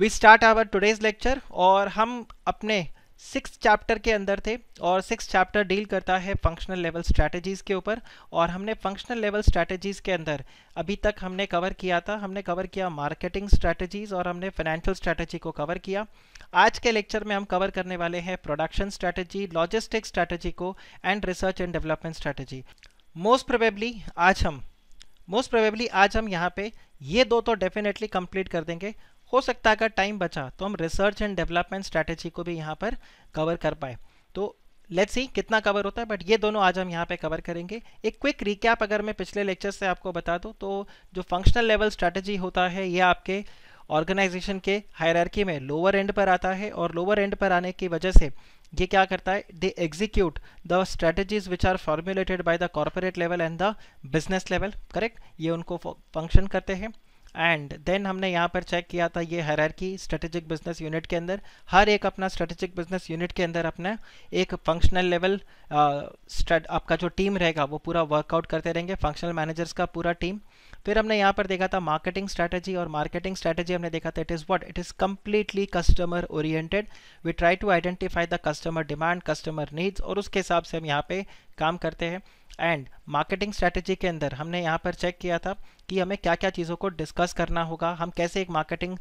We start our today's lecture और हम अपने सिक्स चैप्टर के अंदर थे और सिक्स चैप्टर डील करता है फंक्शनल लेवल स्ट्रैटेजीज़ के ऊपर और हमने फंक्शनल लेवल स्ट्रैटेजीज़ के अंदर अभी तक हमने कवर किया था हमने कवर किया मार्केटिंग स्ट्रैटेजीज़ और हमने फाइनेंशियल स्ट्रैटेजी को कवर किया आज के लेक्चर में हम कवर करने वाले हैं प्रोडक्शन स्ट्रैटेजी लॉजिस्टिक स्ट्रैटेजी को and research and development strategy most probably आज हम मोस्ट प्रोबेबली आज हम यहाँ पे ये दो तो डेफिनेटली कंप्लीट कर देंगे हो सकता है अगर टाइम बचा तो हम रिसर्च एंड डेवलपमेंट स्ट्रैटेजी को भी यहाँ पर कवर कर पाए तो लेट्स सी कितना कवर होता है बट ये दोनों आज हम यहाँ पे कवर करेंगे एक क्विक रिकैप अगर मैं पिछले लेक्चर से आपको बता दूँ तो जो फंक्शनल लेवल स्ट्रैटेजी होता है ये आपके ऑर्गेनाइजेशन के हायरकी में लोअर एंड पर आता है और लोअर एंड पर आने की वजह से ये क्या करता है they execute the strategies which are formulated by the corporate level and the business level correct ये उनको फंक्शन करते हैं एंड देन हमने यहाँ पर चेक किया था ये की स्ट्रेटेजिक बिजनेस यूनिट के अंदर हर एक अपना स्ट्रेटेजिक बिजनेस यूनिट के अंदर अपना एक फंक्शनल लेवल uh, आपका जो टीम रहेगा वो पूरा वर्कआउट करते रहेंगे फंक्शनल मैनेजर्स का पूरा टीम फिर हमने यहाँ पर देखा था मार्केटिंग स्ट्रैटेजी और मार्केटिंग स्ट्रैटेजी हमने देखा था it is what it is completely customer oriented we try to identify the customer demand customer needs और उसके हिसाब से हम यहाँ पे काम करते हैं एंड मार्केटिंग स्ट्रैटेजी के अंदर हमने यहाँ पर चेक किया था कि हमें क्या क्या चीज़ों को डिस्कस करना होगा हम कैसे एक मार्केटिंग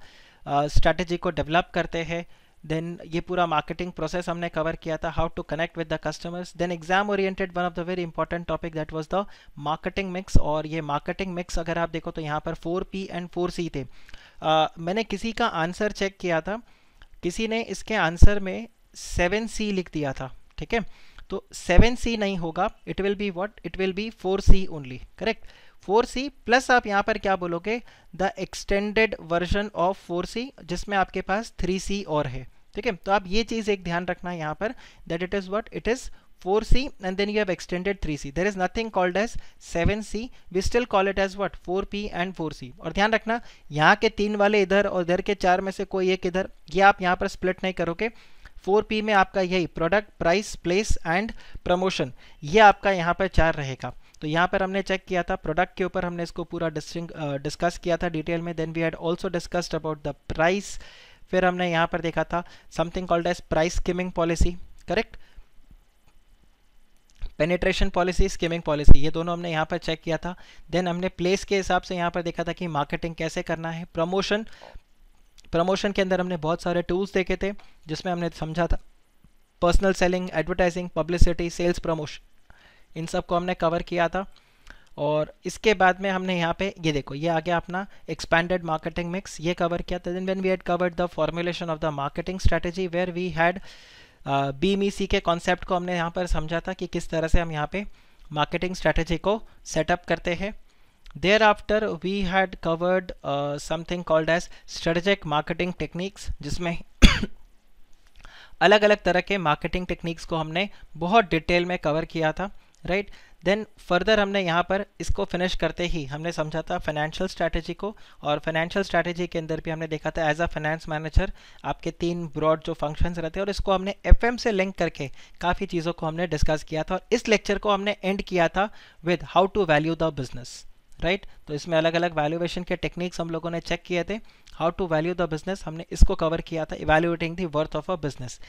स्ट्रैटेजी uh, को डेवलप करते हैं देन ये पूरा मार्केटिंग प्रोसेस हमने कवर किया था how to connect with the customers then exam oriented one of the very important topic that was the marketing mix और ये मार्केटिंग मिक्स अगर आप देखो तो यहाँ पर four P and four C थे uh, मैंने किसी का आंसर चेक किया था किसी ने इसके आंसर में सेवन सी लिख दिया था ठीक है तो सेवन सी नहीं होगा it will be what it will be four C only correct four C plus आप यहाँ पर क्या बोलोगे the extended version of four C जिसमें आपके पास थ्री सी और है ठीक है तो आप ये चीज़ एक ध्यान रखना है यहाँ पर that it is what it is 4c and then you have extended 3c there is nothing called as 7c we still call it as what 4p and 4c और ध्यान रखना यहाँ के तीन वाले इधर और इधर के चार में से कोई एक इधर ये आप यहाँ पर स्प्लिट नहीं करोगे फोर पी में आपका यही product price place and promotion ये आपका यहाँ पर चार रहेगा तो यहाँ पर हमने चेक किया था प्रोडक्ट के ऊपर हमने इसको पूरा डिस्कस किया था डिटेल में then we had also discussed about the price फिर हमने यहाँ पर देखा था something called as price skimming policy correct penetration policy skimming policy ये दोनों हमने यहाँ पर चेक किया था देन हमने प्लेस के हिसाब से यहाँ पर देखा था कि मार्केटिंग कैसे करना है प्रमोशन प्रमोशन के अंदर हमने बहुत सारे टूल्स देखे थे जिसमें हमने समझा था personal selling advertising publicity sales promotion इन सब को हमने कवर किया था और इसके बाद में हमने यहाँ पे ये देखो ये आ गया अपना एक्सपैंडेड मार्केटिंग मिक्स ये कवर किया था then when we had covered the formulation of the marketing strategy where we had B M C के कॉन्सेप्ट को हमने यहाँ पर समझा था कि किस तरह से हम यहाँ पे मार्केटिंग स्ट्रेटेजी को सेटअप करते हैं we we had covered something called as strategic marketing techniques जिसमें अलग अलग तरह के मार्केटिंग टेक्निक्स को हमने बहुत डिटेल में कवर किया था राइट देन फर्दर हमने यहाँ पर इसको फिनिश करते ही हमने समझा था फाइनेंशियल स्ट्रैटेजी को और फाइनेंशियल strategy के अंदर भी हमने देखा था एज अ फाइनेंस मैनेजर आपके तीन ब्रॉड जो फंक्शंस रहते हैं और इसको हमने एफ से लिंक करके काफ़ी चीज़ों को हमने डिस्कस किया था और इस लेक्चर को हमने एंड किया था with how to value the business right तो इसमें अलग अलग वैल्यूएशन के टेक्निक्स हम लोगों ने चेक किए थे how to value the business हमने इसको कवर किया था evaluating the worth of a business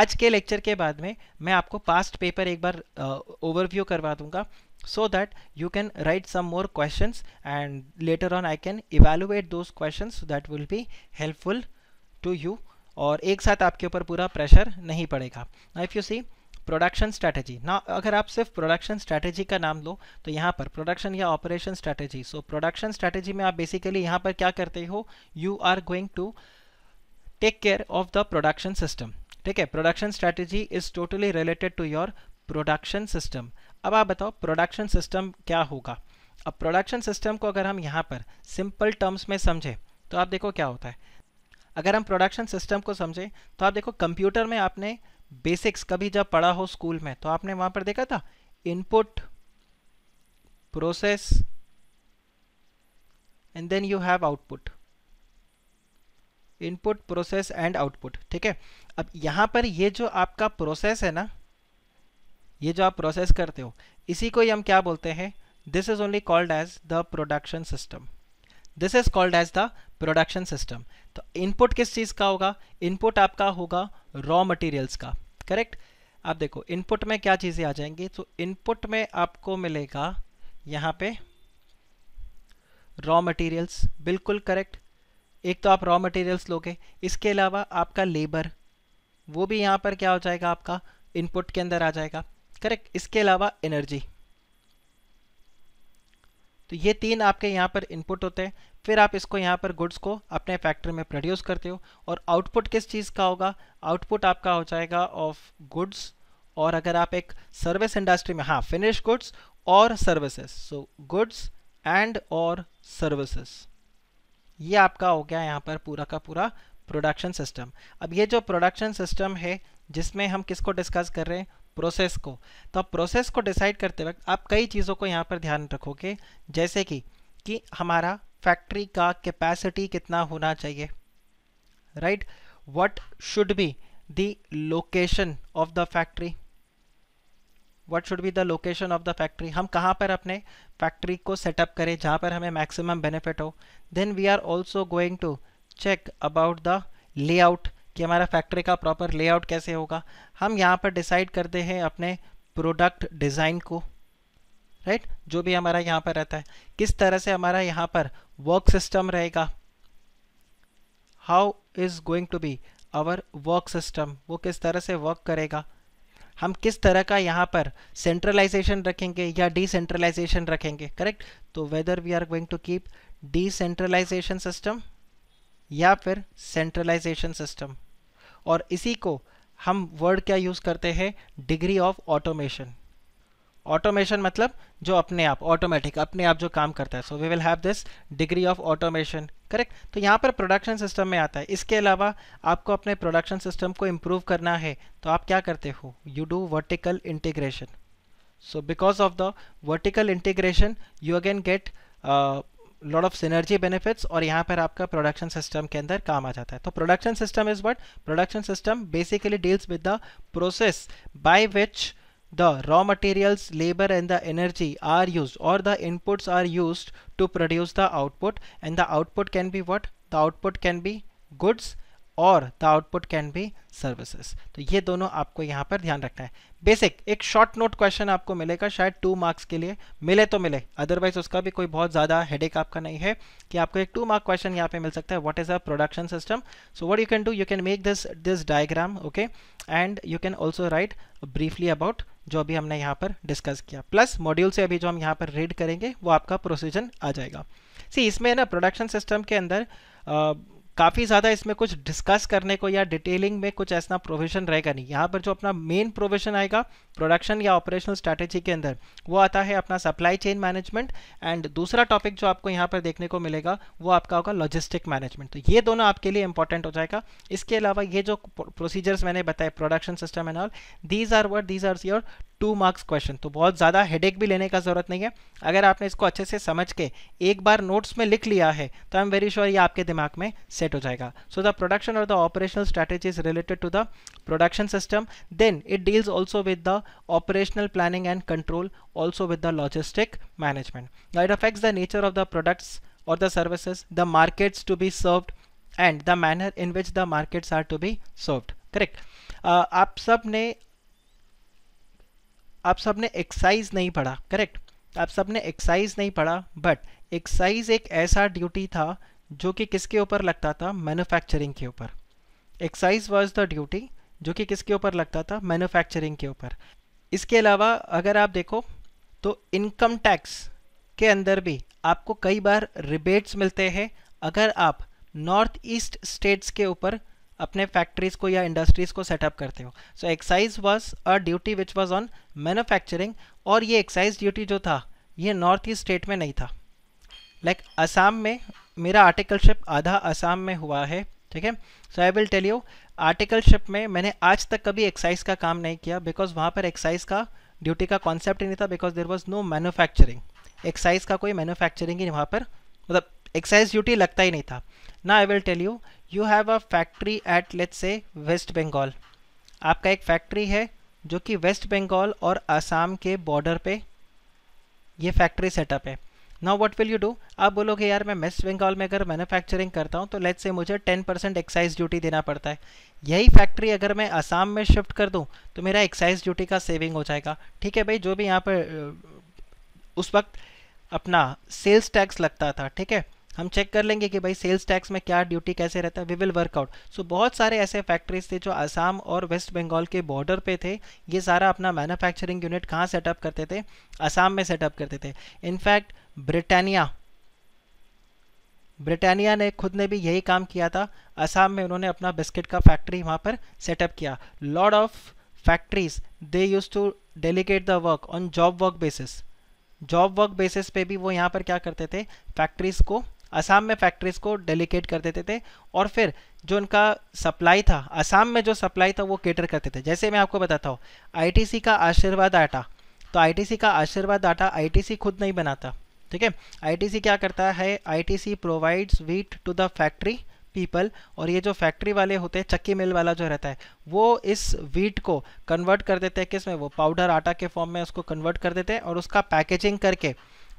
आज के लेक्चर के बाद में मैं आपको पास्ट पेपर एक बार ओवरव्यू uh, करवा दूंगा so that you can write some more questions and later on I can evaluate those question that will be helpful to you और एक साथ आपके ऊपर पूरा प्रेशर नहीं पड़ेगा if you see production strategy ना अगर आप सिर्फ प्रोडक्शन स्ट्रैटेजी का नाम लो तो यहाँ पर प्रोडक्शन या operation strategy so production strategy में आप बेसिकली यहाँ पर क्या करते हो you are going to take care of the production system ठीक है production strategy is totally related to your production system अब आप बताओ प्रोडक्शन सिस्टम क्या होगा अब प्रोडक्शन सिस्टम को अगर हम यहाँ पर सिंपल टर्म्स में समझें तो आप देखो क्या होता है अगर हम प्रोडक्शन सिस्टम को समझें तो आप देखो कंप्यूटर में आपने बेसिक्स कभी जब पढ़ा हो स्कूल में तो आपने वहां पर देखा था input process and then you have output input process and output ठीक है अब यहां पर ये जो आपका प्रोसेस है ना ये जो आप प्रोसेस करते हो इसी को ही हम क्या बोलते हैं this is only called as the production system this is called as the production system तो इनपुट किस चीज़ का होगा इनपुट आपका होगा रॉ मटेरियल्स का करेक्ट आप देखो इनपुट में क्या चीज़ें आ जाएंगी तो इनपुट में आपको मिलेगा यहाँ पे रॉ मटेरियल्स बिल्कुल करेक्ट एक तो आप रॉ मटेरियल्स लोगे इसके अलावा आपका लेबर वो भी यहाँ पर क्या हो जाएगा आपका इनपुट के अंदर आ जाएगा करेक्ट इसके अलावा एनर्जी तो ये तीन आपके यहाँ पर इनपुट होते हैं फिर आप इसको यहाँ पर गुड्स को अपने फैक्ट्री में प्रोड्यूस करते हो और आउटपुट किस चीज़ का होगा आउटपुट आपका हो जाएगा ऑफ गुड्स और अगर आप एक सर्विस इंडस्ट्री में हाँ फिनिश गुड्स और सर्विसेज सो गुड्स एंड और सर्विसेज ये आपका हो गया यहाँ पर पूरा का पूरा प्रोडक्शन सिस्टम अब ये जो प्रोडक्शन सिस्टम है जिसमें हम किसको डिस्कस कर रहे हैं प्रोसेस को तो आप प्रोसेस को डिसाइड करते वक्त आप कई चीज़ों को यहाँ पर ध्यान रखोगे जैसे कि कि हमारा फैक्ट्री का कैपेसिटी कितना होना चाहिए right what should be the location of the factory what should be the location of the factory हम कहाँ पर अपने फैक्ट्री को सेटअप करें जहाँ पर हमें मैक्सिमम बेनिफिट हो then we are also going to check about the layout कि हमारा फैक्ट्री का प्रॉपर लेआउट कैसे होगा हम यहाँ पर डिसाइड करते हैं अपने प्रोडक्ट डिज़ाइन को राइट right? जो भी हमारा यहाँ पर रहता है किस तरह से हमारा यहाँ पर वर्क सिस्टम रहेगा how is going to be our work system वो किस तरह से वर्क करेगा हम किस तरह का यहाँ पर सेंट्रलाइजेशन रखेंगे या डिसेंट्रलाइजेशन रखेंगे करेक्ट तो whether we are going to keep decentralization system या फिर सेंट्रलाइजेशन सिस्टम और इसी को हम वर्ड क्या यूज़ करते हैं डिग्री ऑफ ऑटोमेशन ऑटोमेशन मतलब जो अपने आप ऑटोमेटिक अपने आप जो काम करता है so we will have this degree of automation correct तो यहाँ पर प्रोडक्शन सिस्टम में आता है इसके अलावा आपको अपने प्रोडक्शन सिस्टम को इम्प्रूव करना है तो आप क्या करते हो you do vertical integration so because of the vertical integration you again get lot of synergy benefits और यहाँ पर आपका प्रोडक्शन सिस्टम के अंदर काम आ जाता है तो production system is what production system basically deals with the process by which the raw materials labour and the energy are use और the inputs are use to produce the output and the output can be what the output can be goods और the output can be services तो ये दोनों आपको यहाँ पर ध्यान रखना है बेसिक एक शॉर्ट नोट क्वेश्चन आपको मिलेगा शायद टू मार्क्स के लिए मिले तो मिले अदरवाइज उसका भी कोई बहुत ज़्यादा हेडेक आपका नहीं है कि आपको एक टू मार्क क्वेश्चन यहाँ पे मिल सकता है what is a production system so what you can do you can make this this diagram okay and you can also write briefly about जो अभी हमने यहाँ पर डिस्कस किया प्लस मॉड्यूल से अभी जो हम यहाँ पर रीड करेंगे वो आपका प्रोसीजन आ जाएगा सी इसमें ना प्रोडक्शन सिस्टम के अंदर काफ़ी ज़्यादा इसमें कुछ डिस्कस करने को या डिटेलिंग में कुछ ऐसा प्रोविजन रहेगा नहीं यहाँ पर जो अपना मेन प्रोविजन आएगा प्रोडक्शन या ऑपरेशनल स्ट्रैटेजी के अंदर वो आता है अपना सप्लाई चेन मैनेजमेंट एंड दूसरा टॉपिक जो आपको यहाँ पर देखने को मिलेगा वो आपका होगा लॉजिस्टिक मैनेजमेंट तो ये दोनों आपके लिए इंपॉर्टेंट हो जाएगा इसके अलावा ये जो प्रोसीजर्स मैंने बताए production system and all these are word these are your two marks question तो बहुत ज़्यादा हेडेक भी लेने का ज़रूरत नहीं है अगर आपने इसको अच्छे से समझ के एक बार नोट्स में लिख लिया है तो आई एम वेरी श्योर ये आपके दिमाग में सेट हो जाएगा सो द प्रोडक्शन और the operational strategies related to the production system then it deals also with the operational planning and control also with the logistic management it affects the nature of the products और the services the markets to be served and the manner in which the markets are to be served correct आप सब ने आप सब ने excise नहीं पढ़ा correct आप सब ने एक्साइज नहीं पढ़ा बट एक्साइज एक ऐसा ड्यूटी था जो कि किसके ऊपर लगता था मैन्युफैक्चरिंग के ऊपर एक्साइज वॉज द ड्यूटी जो कि किसके ऊपर लगता था मैन्युफैक्चरिंग के ऊपर इसके अलावा अगर आप देखो तो इनकम टैक्स के अंदर भी आपको कई बार रिबेट्स मिलते हैं अगर आप नॉर्थ ईस्ट स्टेट्स के ऊपर अपने फैक्ट्रीज को या इंडस्ट्रीज को सेटअप करते हो so excise was a duty which was on manufacturing और ये एक्साइज ड्यूटी जो था ये नॉर्थ ईस्ट स्टेट में नहीं था लाइक like, असम में मेरा आर्टिकलशिप आधा असम में हुआ है ठीक है so I will tell you articleship में मैंने आज तक कभी एक्साइज का काम नहीं किया बिकॉज वहाँ पर एक्साइज का ड्यूटी का कॉन्सेप्ट ही नहीं था because there was no manufacturing excise का कोई मैनुफैक्चरिंग ही वहाँ पर मतलब एक्साइज ड्यूटी लगता ही नहीं था ना I will tell you you have a factory at let's say West Bengal आपका एक फैक्ट्री है जो कि वेस्ट बंगाल और आसाम के बॉर्डर पे ये फैक्ट्री सेटअप है now what will you do आप बोलोगे यार मैं वेस्ट बंगाल में अगर मैन्युफैक्चरिंग करता हूँ तो लेट से मुझे टेन परसेंट एक्साइज ड्यूटी देना पड़ता है यही फैक्ट्री अगर मैं आसाम में शिफ्ट कर दूँ तो मेरा एक्साइज ड्यूटी का सेविंग हो जाएगा ठीक है भाई जो भी यहाँ पर उस वक्त अपना सेल्स टैक्स लगता था ठीक है हम चेक कर लेंगे कि भाई सेल्स टैक्स में क्या ड्यूटी कैसे रहता है वी विल वर्कआउट सो बहुत सारे ऐसे फैक्ट्रीज थे जो आसाम और वेस्ट बंगाल के बॉर्डर पे थे ये सारा अपना मैन्युफैक्चरिंग यूनिट कहाँ सेटअप करते थे आसाम में सेटअप करते थे इनफैक्ट ब्रिटानिया ब्रिटानिया ने खुद ने भी यही काम किया था असम में उन्होंने अपना बिस्किट का फैक्ट्री वहाँ पर सेटअप किया lord of factories they use to delegate the work on job work basis job work basis पे भी वो यहाँ पर क्या करते थे फैक्ट्रीज को असम में फैक्ट्रीज को डेलीकेट कर देते थे और फिर जो उनका सप्लाई था असम में जो सप्लाई था वो केटर करते थे जैसे मैं आपको बताता हूँ आईटीसी का आशीर्वाद आटा तो आईटीसी का आशीर्वाद आटा आईटीसी खुद नहीं बनाता ठीक है आईटीसी क्या करता है ITC provides wheat to the factory people और ये जो फैक्ट्री वाले होते हैं चक्की मिल वाला जो रहता है वो इस वीट को कन्वर्ट कर देते हैं किस में वो पाउडर आटा के फॉर्म में उसको कन्वर्ट कर देते हैं और उसका पैकेजिंग करके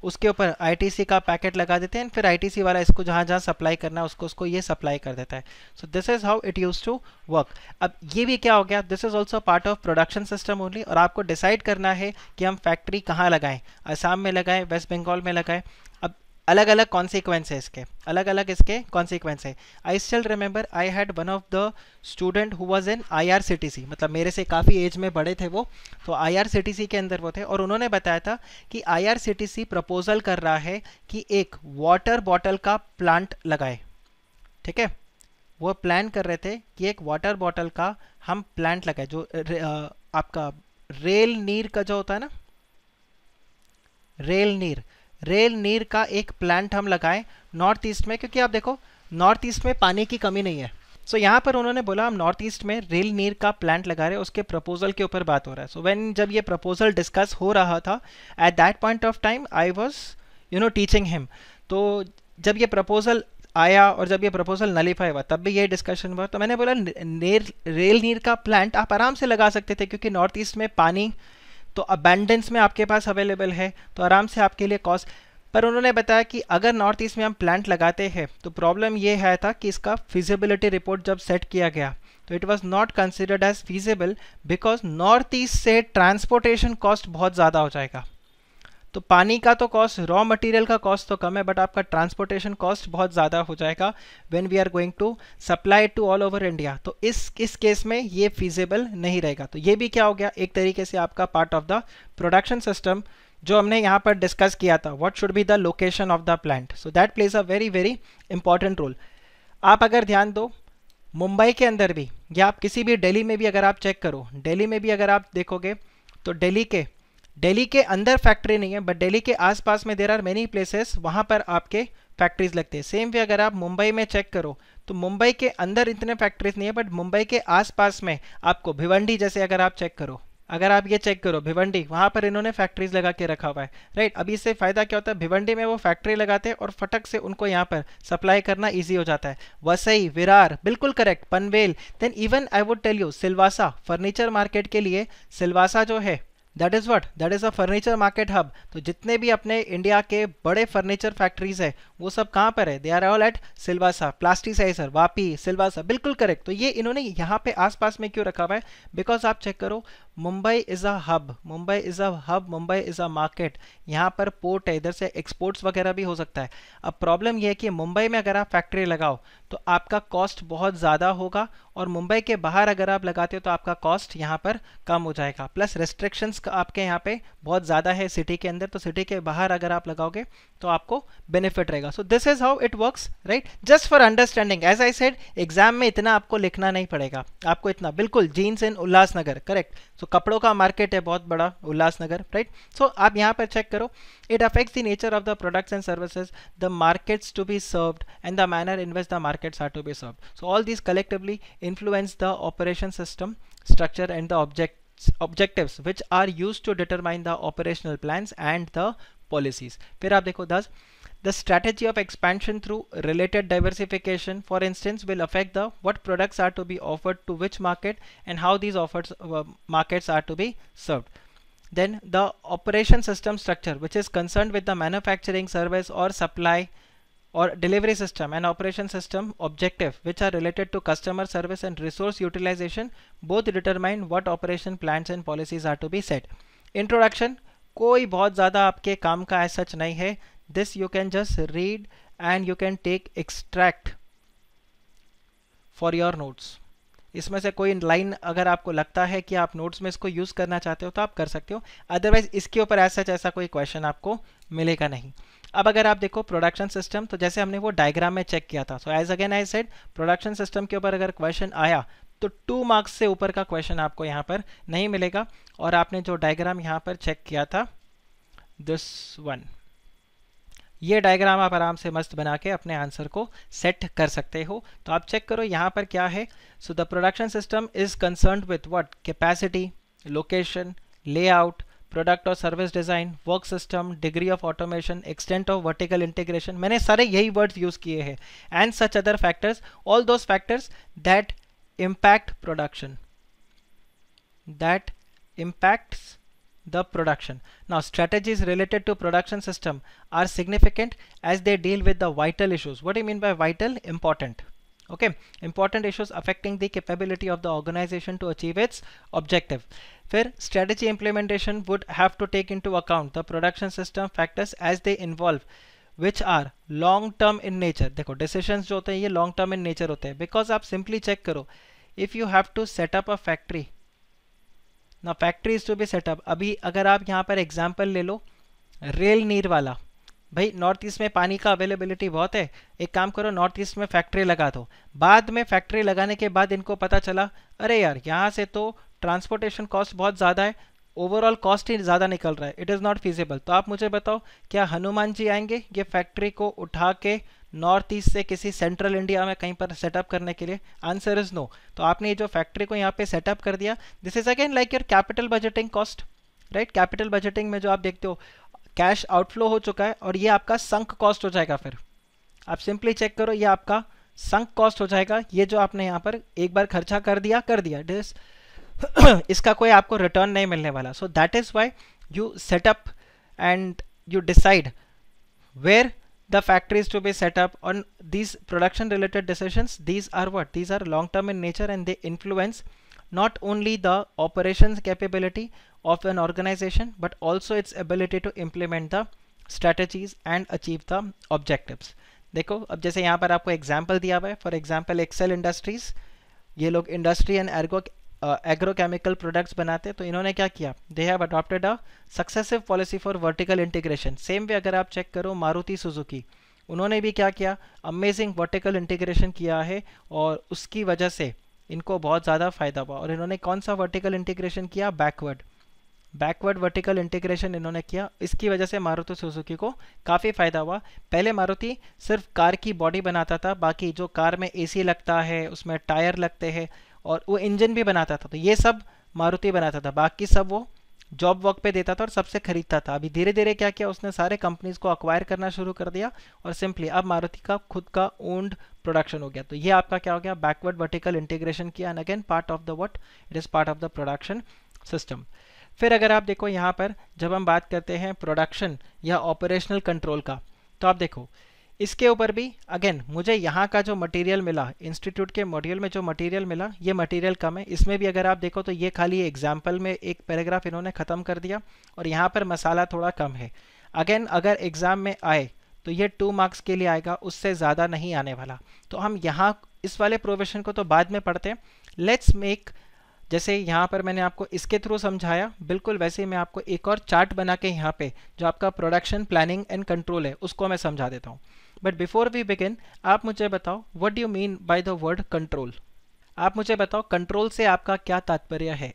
उसके ऊपर आई का पैकेट लगा देते हैं फिर आई वाला इसको जहाँ जहाँ सप्लाई करना है उसको उसको ये सप्लाई कर देता है so this is how it use to work अब ये भी क्या हो गया this is also part of production system only और आपको डिसाइड करना है कि हम फैक्ट्री कहाँ लगाएं आसाम में लगाएं वेस्ट बंगाल में लगाएं अलग अलग कॉन्सिक्वेंस है इसके अलग अलग इसके कॉन्सिक्वेंस है I still remember I had one of the student who was in IRCTC मतलब मेरे से काफ़ी एज में बड़े थे वो तो आई आर सी टी सी के अंदर वो थे और उन्होंने बताया था कि IRCTC proposal कर रहा है कि एक वाटर बॉटल का प्लांट लगाए ठीक है वो प्लान कर रहे थे कि एक वाटर बॉटल का हम प्लांट लगाए जो आपका रेल नीर का जो होता है ना रेल नीर रेल नीर का एक प्लांट हम लगाएं नॉर्थ ईस्ट में क्योंकि आप देखो नॉर्थ ईस्ट में पानी की कमी नहीं है सो so, यहाँ पर उन्होंने बोला हम नॉर्थ ईस्ट में रेल नीर का प्लांट लगा रहे हैं उसके प्रपोजल के ऊपर बात हो रहा है सो so, वैन जब ये प्रपोजल डिस्कस हो रहा था at that point of time I was you know teaching him तो जब ये प्रपोजल आया और जब ये प्रपोजल नलीफाई हुआ तब भी ये डिस्कशन हुआ तो मैंने बोला नेर रेल नीर का प्लांट आप आराम से लगा सकते थे क्योंकि नॉर्थ ईस्ट में पानी तो अबेंडेंस में आपके पास अवेलेबल है तो आराम से आपके लिए कॉस्ट पर उन्होंने बताया कि अगर नॉर्थ ईस्ट में हम प्लांट लगाते हैं तो प्रॉब्लम ये है था कि इसका फिजिबिलिटी रिपोर्ट जब सेट किया गया तो it was not considered as feasible because North East से ट्रांसपोर्टेशन कॉस्ट बहुत ज़्यादा हो जाएगा तो पानी का तो कॉस्ट रॉ मटेरियल का कॉस्ट तो कम है बट आपका ट्रांसपोर्टेशन कॉस्ट बहुत ज़्यादा हो जाएगा when we are going to supply to all over India तो इस इस केस में ये फीजेबल नहीं रहेगा तो ये भी क्या हो गया एक तरीके से आपका part of the production system जो हमने यहाँ पर डिस्कस किया था what should be the location of the plant so that plays a very very important role आप अगर ध्यान दो मुंबई के अंदर भी या आप किसी भी दिल्ली में भी अगर आप चेक करो दिल्ली में भी अगर आप देखोगे तो दिल्ली के दिल्ली के अंदर फैक्ट्री नहीं है बट दिल्ली के आसपास में देर आर मेनी प्लेसेस वहाँ पर आपके फैक्ट्रीज लगते हैं सेम वे अगर आप मुंबई में चेक करो तो मुंबई के अंदर इतने फैक्ट्रीज नहीं है बट मुंबई के आसपास में आपको भिवंडी जैसे अगर आप चेक करो अगर आप ये चेक करो भिवंडी वहाँ पर इन्होंने फैक्ट्रीज लगा के रखा हुआ है राइट अभी इससे फ़ायदा क्या होता है भिवंडी में वो फैक्ट्री लगाते हैं और फटक से उनको यहाँ पर सप्लाई करना इजी हो जाता है वसई विरार बिल्कुल correct Panvel then even I would tell you Silvassa furniture market के लिए सिलवासा जो है that is what that is a furniture market hub तो जितने भी अपने इंडिया के बड़े फर्नीचर फैक्ट्रीज है वो सब कहाँ पर है they are all at Silvassa plasticizer Vapi Silvassa बिल्कुल करेक्ट तो ये इन्होंने यहाँ पे आसपास में क्यों रखा हुआ है बिकॉज आप चेक करो Mumbai is a hub Mumbai is a hub Mumbai is a market यहाँ पर पोर्ट है इधर से एक्सपोर्ट्स वगैरह भी हो सकता है अब प्रॉब्लम यह है कि मुंबई में अगर आप फैक्ट्री लगाओ तो आपका कॉस्ट बहुत ज़्यादा होगा और मुंबई के बाहर अगर आप लगाते हो तो आपका कॉस्ट यहाँ पर कम हो जाएगा प्लस रेस्ट्रिक्शंस आपके यहाँ पे बहुत ज़्यादा है सिटी के अंदर तो सिटी के बाहर अगर आप लगाओगे तो आपको बेनिफिट रहेगा so this is how it works right just for understanding as I said exam में इतना आपको लिखना नहीं पड़ेगा आपको इतना बिल्कुल jeans in Ulhasnagar correct so so, कपड़ों का मार्केट है बहुत बड़ा उल्लासनगर राइट सो आप यहाँ पर चेक करो it affects the nature of the products and services the markets to be served and the manner in which the markets are to be served so all this collectively influence the operation system structure and the object objectives which are used to determine the operational plans and the policies फिर आप देखो दस The strategy of expansion through related diversification, for instance, will affect the what products are to be offered to which market and how these offers, uh, markets are to be served. Then the operation system structure, which is concerned with the manufacturing, service or supply or delivery system and operation system objective, which are related to customer service and resource utilization, both determine what operation plans and policies are to be set. Introduction, कोई बहुत ज़्यादा आपके काम का ऐसा नहीं है this you can just read and you can take extract for your notes इसमें से कोई लाइन अगर आपको लगता है कि आप नोट्स में इसको यूज़ करना चाहते हो तो आप कर सकते हो अदरवाइज इसके ऊपर ऐसा जैसा कोई क्वेश्चन आपको मिलेगा नहीं अब अगर आप देखो प्रोडक्शन सिस्टम तो जैसे हमने वो डायग्राम में चेक किया था so as again I said production system के ऊपर अगर क्वेश्चन आया तो टू मार्क्स से ऊपर का क्वेश्चन आपको यहाँ पर नहीं मिलेगा और आपने जो डायग्राम यहाँ पर चेक किया था दिस वन ये डायग्राम आप आराम से मस्त बना के अपने आंसर को सेट कर सकते हो तो आप चेक करो यहाँ पर क्या है so the production system is concern with what capacity location layout product और service design work system degree of automation extent of vertical integration मैंने सारे यही वर्ड्स यूज़ किए हैं and such other factors all those factors that impact production that impacts the production. Now strategies related to production system are significant as they deal with the vital issues. What do you mean by vital? Important. Okay, important issues affecting the capability of the organization to achieve its objective. Where strategy implementation would have to take into account the production system factors as they involve which are long term in nature. देखो decisions जो होते हैं ये long term in nature होते हैं because आप simply check करो you have to set up a factory. ना फैक्ट्रीज टू बी सेटअप अभी अगर आप यहाँ पर एग्जाम्पल ले लो रेल नीर वाला भाई नॉर्थ ईस्ट में पानी का अवेलेबिलिटी बहुत है एक काम करो नॉर्थ ईस्ट में फैक्ट्री लगा दो बाद में फैक्ट्री लगाने के बाद इनको पता चला अरे यार यहाँ से तो ट्रांसपोर्टेशन कॉस्ट बहुत ज़्यादा है ओवरऑल कॉस्ट ही ज़्यादा निकल रहा है इट इज़ नॉट फिजिबल तो आप मुझे बताओ क्या हनुमान जी आएंगे ये फैक्ट्री को उठा के नॉर्थ ईस्ट से किसी सेंट्रल इंडिया में कहीं पर सेटअप करने के लिए आंसर इज नो तो आपने ये जो फैक्ट्री को यहाँ पे सेटअप कर दिया this is again like your capital budgeting cost right capital budgeting में जो आप देखते हो कैश आउटफ्लो हो चुका है और ये आपका संक कॉस्ट हो जाएगा फिर आप सिंपली चेक करो ये आपका संक कॉस्ट हो जाएगा ये जो आपने यहाँ पर एक बार खर्चा कर दिया कर दिया डिस इसका कोई आपको रिटर्न नहीं मिलने वाला so that is why you setup and you decide where the factories to be set up on these production related decisions these are what these are long term in nature and they influence not only the operations capability of an organization but also its ability to implement the strategies and achieve the objectives देखो अब जैसे यहाँ पर आपको example दिया हुआ है for example Excel Industries ये लोग इंडस्ट्री एंड एर्गो एग्रोकेमिकल प्रोडक्ट्स बनाते तो इन्होंने क्या किया they have adopted a successive policy for vertical integration same way अगर आप चेक करो मारुति सुजुकी उन्होंने भी क्या किया अमेजिंग वर्टिकल इंटीग्रेशन किया है और उसकी वजह से इनको बहुत ज़्यादा फायदा हुआ और इन्होंने कौन सा वर्टिकल इंटीग्रेशन किया बैकवर्ड बैकवर्ड वर्टिकल इंटीग्रेशन इन्होंने किया इसकी वजह से मारुति सुजुकी को काफ़ी फ़ायदा हुआ पहले मारुति सिर्फ कार की बॉडी बनाता था बाकी जो कार में एसी लगता है उसमें टायर लगते हैं और वो इंजन भी बनाता था तो ये सब मारुति बनाता था बाकी सब वो जॉब वर्क पे देता था और सबसे खरीदता था अभी धीरे धीरे क्या किया उसने सारे कंपनीज को अक्वायर करना शुरू कर दिया और सिंपली अब मारुति का खुद का ओन्ड प्रोडक्शन हो गया तो ये आपका क्या हो गया बैकवर्ड वर्टिकल इंटीग्रेशन किया and again part of the what it is part of the production system फिर अगर आप देखो यहाँ पर जब हम बात करते हैं प्रोडक्शन या ऑपरेशनल कंट्रोल का तो आप देखो इसके ऊपर भी अगेन मुझे यहाँ का जो मटेरियल मिला इंस्टीट्यूट के मॉड्यूल में जो मटेरियल मिला ये मटेरियल कम है इसमें भी अगर आप देखो तो ये खाली एग्जाम्पल में एक पैराग्राफ इन्होंने ख़त्म कर दिया और यहाँ पर मसाला थोड़ा कम है अगेन अगर एग्ज़ाम में आए तो ये टू मार्क्स के लिए आएगा उससे ज़्यादा नहीं आने वाला तो हम यहाँ इस वाले प्रोविशन को तो बाद में पढ़ते हैं लेट्स मेक जैसे यहाँ पर मैंने आपको इसके थ्रू समझाया बिल्कुल वैसे ही मैं आपको एक और चार्ट बना के यहाँ पे जो आपका प्रोडक्शन प्लानिंग एंड कंट्रोल है उसको मैं समझा देता हूँ बट बिफोर वी बिगिन आप मुझे बताओ what do mean by the word control आप मुझे बताओ कंट्रोल से आपका क्या तात्पर्य है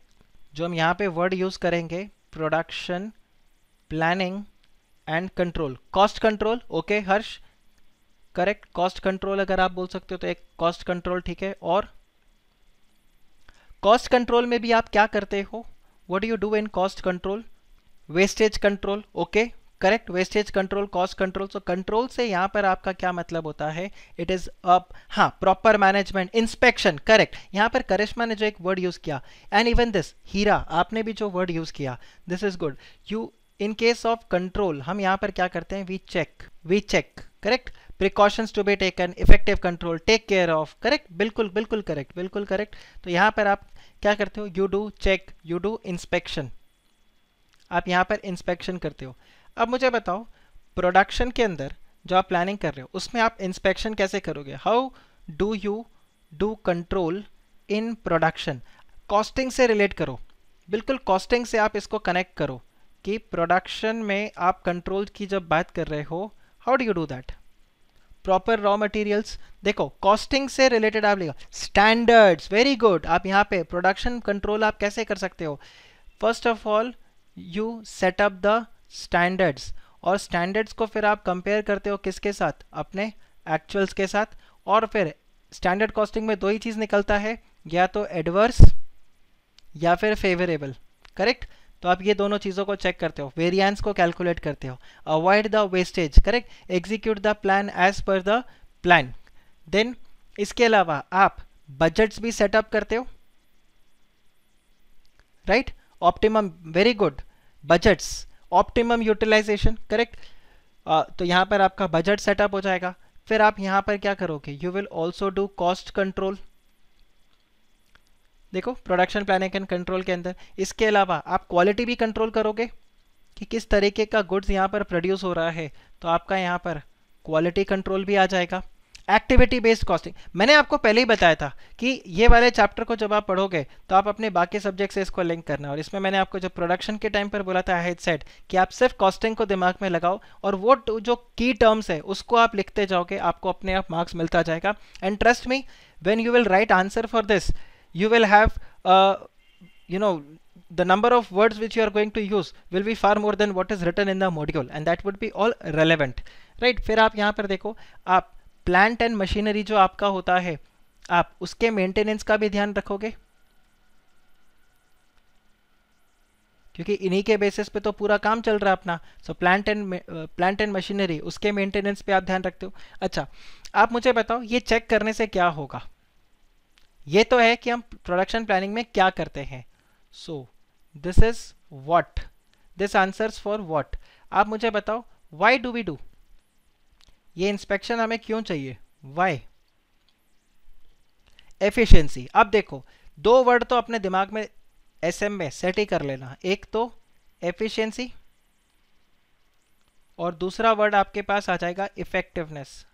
जो हम यहाँ पे वर्ड यूज़ करेंगे production planning and control cost control okay Harsh correct cost control अगर आप बोल सकते हो तो एक कॉस्ट कंट्रोल ठीक है और कॉस्ट कंट्रोल में भी आप क्या करते हो what you do in cost control wastage control okay correct wastage control cost control so control से यहां पर आपका क्या मतलब होता है इट इज़ अब हाँ प्रॉपर मैनेजमेंट इंस्पेक्शन करेक्ट यहां पर करिश्मा ने जो एक वर्ड यूज़ किया एंड इवन दिस हीरा आपने भी जो वर्ड यूज़ किया this is good you in case of control हम यहां पर क्या करते हैं we check we check correct precautions to be taken effective control take care of correct बिल्कुल बिल्कुल करेक्ट बिल्कुल करेक्ट तो यहां पर आप क्या करते हो you do check you do inspection आप यहां पर इंस्पेक्शन करते हो अब मुझे बताओ प्रोडक्शन के अंदर जो आप प्लानिंग कर रहे हो उसमें आप इंस्पेक्शन कैसे करोगे how do you do control in production costing से रिलेट करो बिल्कुल कॉस्टिंग से आप इसको कनेक्ट करो कि प्रोडक्शन में आप कंट्रोल की जब बात कर रहे हो how do you do that proper raw materials देखो कॉस्टिंग से रिलेटेड आप लेगा स्टैंडर्ड्स वेरी गुड आप यहाँ पे प्रोडक्शन कंट्रोल आप कैसे कर सकते हो first of all you setup the standards और स्टैंडर्ड्स को फिर आप कंपेयर करते हो किसके साथ अपने एक्चुअल्स के साथ और फिर स्टैंडर्ड कॉस्टिंग में दो ही चीज़ निकलता है या तो एडवर्स या फिर फेवरेबल करेक्ट तो आप ये दोनों चीज़ों को चेक करते हो वेरिएंस को कैलकुलेट करते हो avoid the wastage correct execute the plan as per the plan then इसके अलावा आप बजट्स भी सेटअप करते हो right optimum very good budgets optimum utilization correct तो यहाँ पर आपका बजट सेटअप हो जाएगा फिर आप यहाँ पर क्या करोगे you will also do cost control देखो प्रोडक्शन प्लानिंग एंड कंट्रोल के अंदर इसके अलावा आप क्वालिटी भी कंट्रोल करोगे कि किस तरीके का गुड्स यहाँ पर प्रोड्यूस हो रहा है तो आपका यहाँ पर क्वालिटी कंट्रोल भी आ जाएगा एक्टिविटी बेस्ड कॉस्टिंग मैंने आपको पहले ही बताया था कि ये वाले चैप्टर को जब आप पढ़ोगे तो आप अपने बाकी सब्जेक्ट से इसको लिंक करना और इसमें मैंने आपको जो प्रोडक्शन के टाइम पर बोला था हेड सेट कि आप सिर्फ कॉस्टिंग को दिमाग में लगाओ और वो जो की टर्म्स है उसको आप लिखते जाओगे आपको अपने आप मार्क्स मिलता जाएगा and trust me when you will write answer for this you will have you know the number of words which you are going to use will be far more than what is written in the module and that would be all relevant right फिर आप यहाँ पर देखो आप plant and machinery जो आपका होता है आप उसके मेंटेनेंस का भी ध्यान रखोगे क्योंकि इन्हीं के बेसिस पे तो पूरा काम चल रहा है अपना so plant and plant and machinery उसके मेंटेनेंस पे आप ध्यान रखते हो अच्छा आप मुझे बताओ ये चेक करने से क्या होगा ये तो है कि हम प्रोडक्शन प्लानिंग में क्या करते हैं so this is what this answers for what आप मुझे बताओ वाई डू वी डू ये इंस्पेक्शन हमें क्यों चाहिए वाई एफिशिएंसी अब देखो दो वर्ड तो अपने दिमाग में एस एम में सेट ही कर लेना एक तो एफिशिएंसी और दूसरा वर्ड आपके पास आ जाएगा इफेक्टिवनेस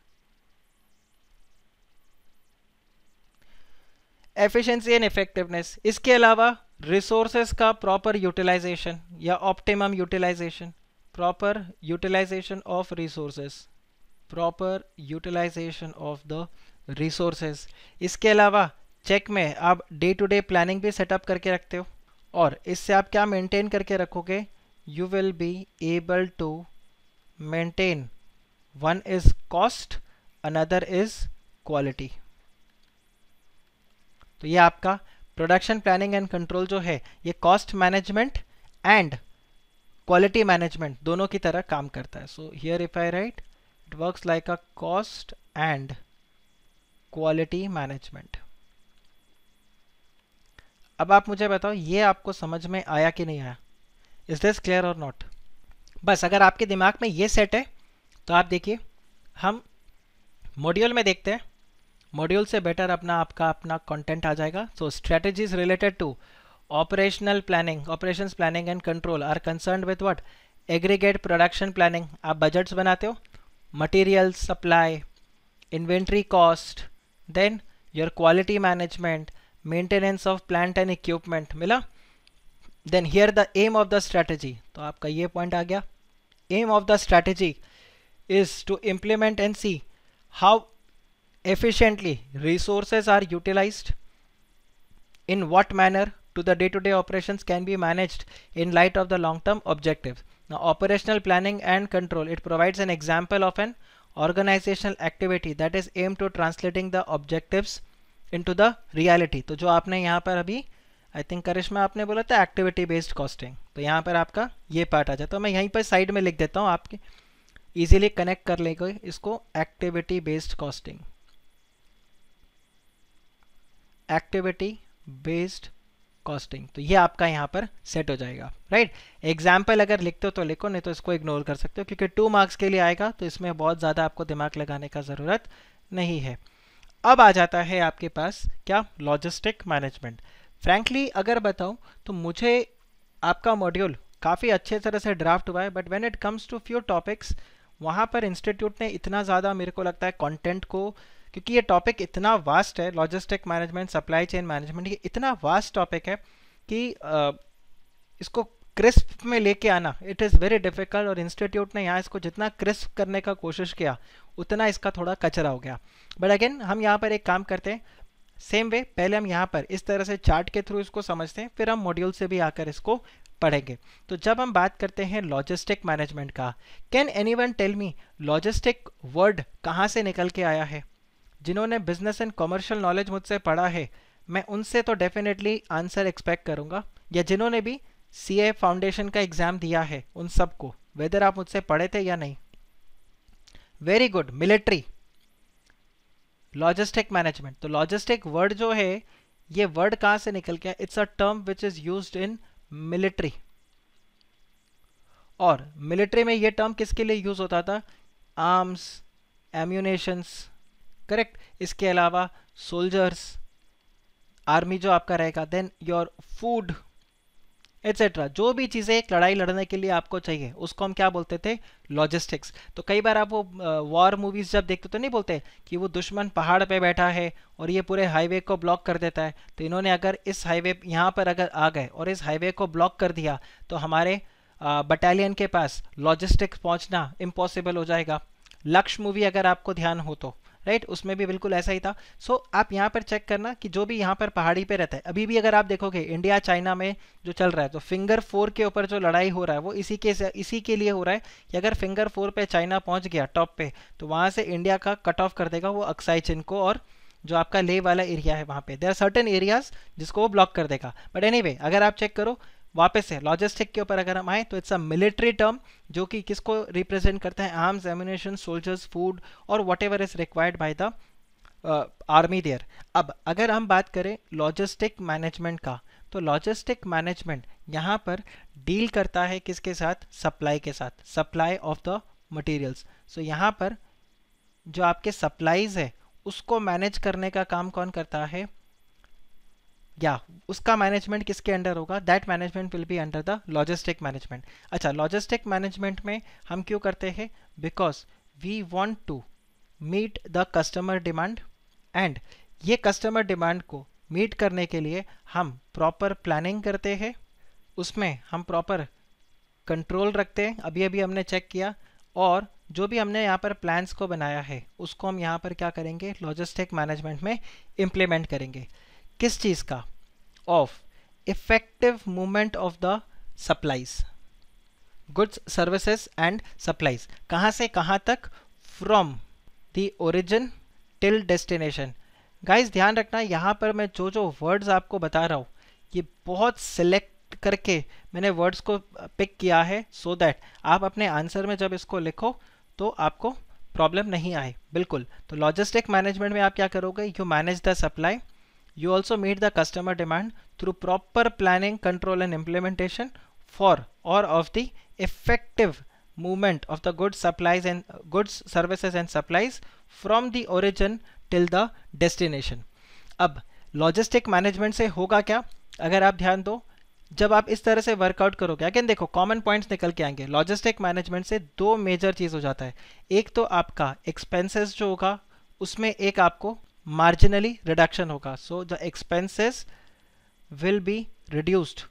एफिशिएंसी एंड इफेक्टिवनेस इसके अलावा रिसोर्सेस का प्रॉपर यूटिलाइजेशन या optimum utilization proper utilization of resources proper utilization of the resources इसके अलावा चेक में आप डे टू डे प्लानिंग भी सेटअप करके रखते हो और इससे आप क्या मेंटेन करके रखोगे you will be able to maintain one is cost another is quality तो ये आपका प्रोडक्शन प्लानिंग एंड कंट्रोल जो है ये cost management and quality management दोनों की तरह काम करता है so here if I write it works like a cost and quality management अब आप मुझे बताओ ये आपको समझ में आया कि नहीं आया इज दिस क्लियर और नॉट बस अगर आपके दिमाग में ये सेट है तो आप देखिए हम मॉड्यूल में देखते हैं मॉड्यूल से बेटर अपना आपका अपना कंटेंट आ जाएगा so strategies related to operational planning operations planning and control are concern with what aggregate production planning आप बजट्स बनाते हो material supply, inventory cost, then your quality management, maintenance of plant and equipment. मिला then here the aim of the strategy तो आपका ये point आ गया aim of the strategy is to implement and see how efficiently resources are utilized in what manner to the day-to-day -day operations can be managed in light of the long-term objectives Now operational planning and control, it provides an example of an organizational activity that is aimed to translating the objectives into the reality. तो जो आपने यहाँ पर अभी आई think करिश्मा आपने बोला था activity based costing तो यहाँ पर आपका ये पार्ट आ जाता है मैं यहीं पर साइड में लिख देता हूँ आपके इजीली कनेक्ट कर लेंगे इसको activity based costing activity based costing तो ये आपका यहाँ पर सेट हो जाएगा राइट एग्जाम्पल अगर लिखते हो तो लिखो नहीं तो इसको इग्नोर कर सकते हो क्योंकि टू मार्क्स के लिए आएगा तो इसमें बहुत ज़्यादा आपको दिमाग लगाने का ज़रूरत नहीं है अब आ जाता है आपके पास क्या लॉजिस्टिक मैनेजमेंट फ्रैंकली अगर बताऊँ तो मुझे आपका मॉड्यूल काफ़ी अच्छे तरह से ड्राफ्ट हुआ है but when it comes to few topics वहाँ पर इंस्टीट्यूट ने इतना ज़्यादा मेरे को लगता है कॉन्टेंट को क्योंकि ये टॉपिक इतना वास्ट है logistic management supply chain management ये इतना वास्ट टॉपिक है कि इसको क्रिस्प में लेके आना इट इज़ वेरी डिफिकल्ट और इंस्टीट्यूट ने यहाँ इसको जितना क्रिस्प करने का कोशिश किया उतना इसका थोड़ा कचरा हो गया बट अगेन हम यहाँ पर एक काम करते हैं सेम वे पहले हम यहाँ पर इस तरह से चार्ट के थ्रू इसको समझते हैं फिर हम मॉड्यूल से भी आकर इसको पढ़ेंगे तो जब हम बात करते हैं लॉजिस्टिक मैनेजमेंट का can any tell me logistic word कहाँ से निकल के आया है जिन्होंने बिजनेस एंड कॉमर्शियल नॉलेज मुझसे पढ़ा है मैं उनसे तो डेफिनेटली आंसर एक्सपेक्ट करूँगा या जिन्होंने भी सी ए फाउंडेशन का एग्ज़ाम दिया है उन सबको वेदर आप मुझसे पढ़े थे या नहीं very good military logistic management तो लॉजिस्टिक वर्ड जो है ये वर्ड कहाँ से निकल गया it's a term which is use in military और मिलिट्री में ये टर्म किसके लिए यूज़ होता था आर्म्स एम्यूनेशंस करेक्ट इसके अलावा सोल्जर्स आर्मी जो आपका रहेगा देन योर फूड एट्सेट्रा जो भी चीज़ें एक लड़ाई लड़ने के लिए आपको चाहिए उसको हम क्या बोलते थे लॉजिस्टिक्स तो कई बार आप वो वॉर मूवीज़ जब देखते तो नहीं बोलते कि वो दुश्मन पहाड़ पे बैठा है और ये पूरे हाईवे को ब्लॉक कर देता है तो इन्होंने अगर इस हाईवे यहाँ पर अगर आ गए और इस हाईवे को ब्लॉक कर दिया तो हमारे बटालियन के पास लॉजिस्टिक्स पहुँचना इम्पॉसिबल हो जाएगा लक्ष्य मूवी अगर आपको ध्यान हो तो राइट उसमें भी बिल्कुल ऐसा ही था सो so, आप यहाँ पर चेक करना कि जो भी यहाँ पर पहाड़ी पे रहता है अभी भी अगर आप देखोगे इंडिया चाइना में जो चल रहा है तो फिंगर फोर के ऊपर जो लड़ाई हो रहा है वो इसी के इसी के लिए हो रहा है कि अगर फिंगर फोर पे चाइना पहुँच गया टॉप पे तो वहाँ से इंडिया का कट ऑफ कर देगा वो अक्साई चिन को और जो आपका ले वाला एरिया है वहाँ पे देर आर सर्टन एरियाज जिसको वो ब्लॉक कर देगा बट एनी anyway, अगर आप चेक करो वापस से लॉजिस्टिक के ऊपर अगर हम आए तो इट्स अ मिलिट्री टर्म जो कि किसको रिप्रेजेंट करता है आर्म्स एम्यूनेशन सोल्जर्स फूड और what ever is required by the army there अब अगर हम बात करें लॉजिस्टिक मैनेजमेंट का तो लॉजिस्टिक मैनेजमेंट यहाँ पर डील करता है किसके साथ सप्लाई के साथ supply of the materials so यहाँ पर जो आपके सप्लाईज है उसको मैनेज करने का काम कौन करता है या उसका मैनेजमेंट किसके अंडर होगा that management will be under the logistic management अच्छा लॉजिस्टिक मैनेजमेंट में हम क्यों करते हैं because we want to meet the customer demand and ये कस्टमर डिमांड को मीट करने के लिए हम प्रॉपर प्लानिंग करते हैं उसमें हम प्रॉपर कंट्रोल रखते हैं अभी अभी हमने चेक किया और जो भी हमने यहाँ पर प्लान्स को बनाया है उसको हम यहाँ पर क्या करेंगे लॉजिस्टिक मैनेजमेंट में इम्प्लीमेंट करेंगे किस चीज़ का of effective movement of the supplies goods services and supplies कहाँ से कहाँ तक from the origin till destination guys ध्यान रखना यहाँ पर मैं जो जो वर्ड्स आपको बता रहा हूँ ये बहुत सिलेक्ट करके मैंने वर्ड्स को पिक किया है सो so दैट आप अपने आंसर में जब इसको लिखो तो आपको प्रॉब्लम नहीं आए बिल्कुल तो लॉजिस्टिक मैनेजमेंट में आप क्या करोगे you manage the supply you also meet the customer demand through proper planning, control and implementation for or of the effective movement of the goods supplies and goods services and supplies from the origin till the destination. ab logistic management se hoga kya agar aap dhyan do जब आप इस तरह से workout करोगे again देखो common points निकल के आएंगे लॉजिस्टिक मैनेजमेंट से दो मेजर चीज़ हो जाता है एक तो आपका एक्सपेंसेस जो होगा उसमें एक आपको marginally reduction होगा so the expenses will be reduced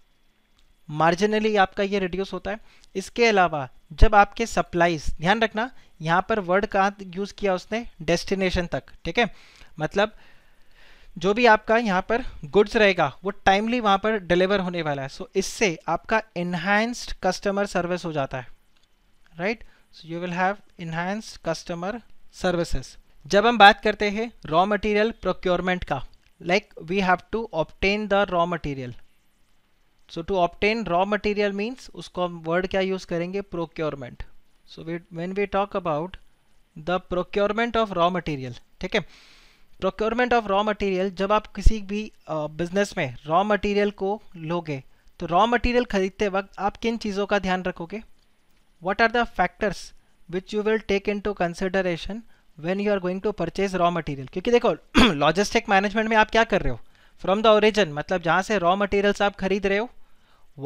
marginally आपका ये reduce होता है इसके अलावा जब आपके supplies ध्यान रखना यहाँ पर word कहाँ use किया उसने destination तक ठीक है मतलब जो भी आपका यहाँ पर गुड्स रहेगा वो टाइमली वहाँ पर डिलीवर होने वाला है सो so, इससे आपका इन्हांस्ड कस्टमर सर्विस हो जाता है right so you will have enhanced customer services जब हम बात करते हैं रॉ मटेरियल प्रोक्योरमेंट का like we have to obtain the raw material so to obtain raw material means उसको हम वर्ड क्या यूज़ करेंगे procurement so we when we talk about the procurement of raw material ठीक है procurement of raw material जब आप किसी भी बिजनेस uh, में रॉ मटेरियल को लोगे तो रॉ मटेरियल खरीदते वक्त आप किन चीज़ों का ध्यान रखोगे are the factors which you will take into consideration when you are going to purchase raw material क्योंकि देखो लॉजिस्टिक मैनेजमेंट में आप क्या कर रहे हो फ्रॉम द ओरिजिन मतलब जहाँ से रॉ मटेरियल्स आप खरीद रहे हो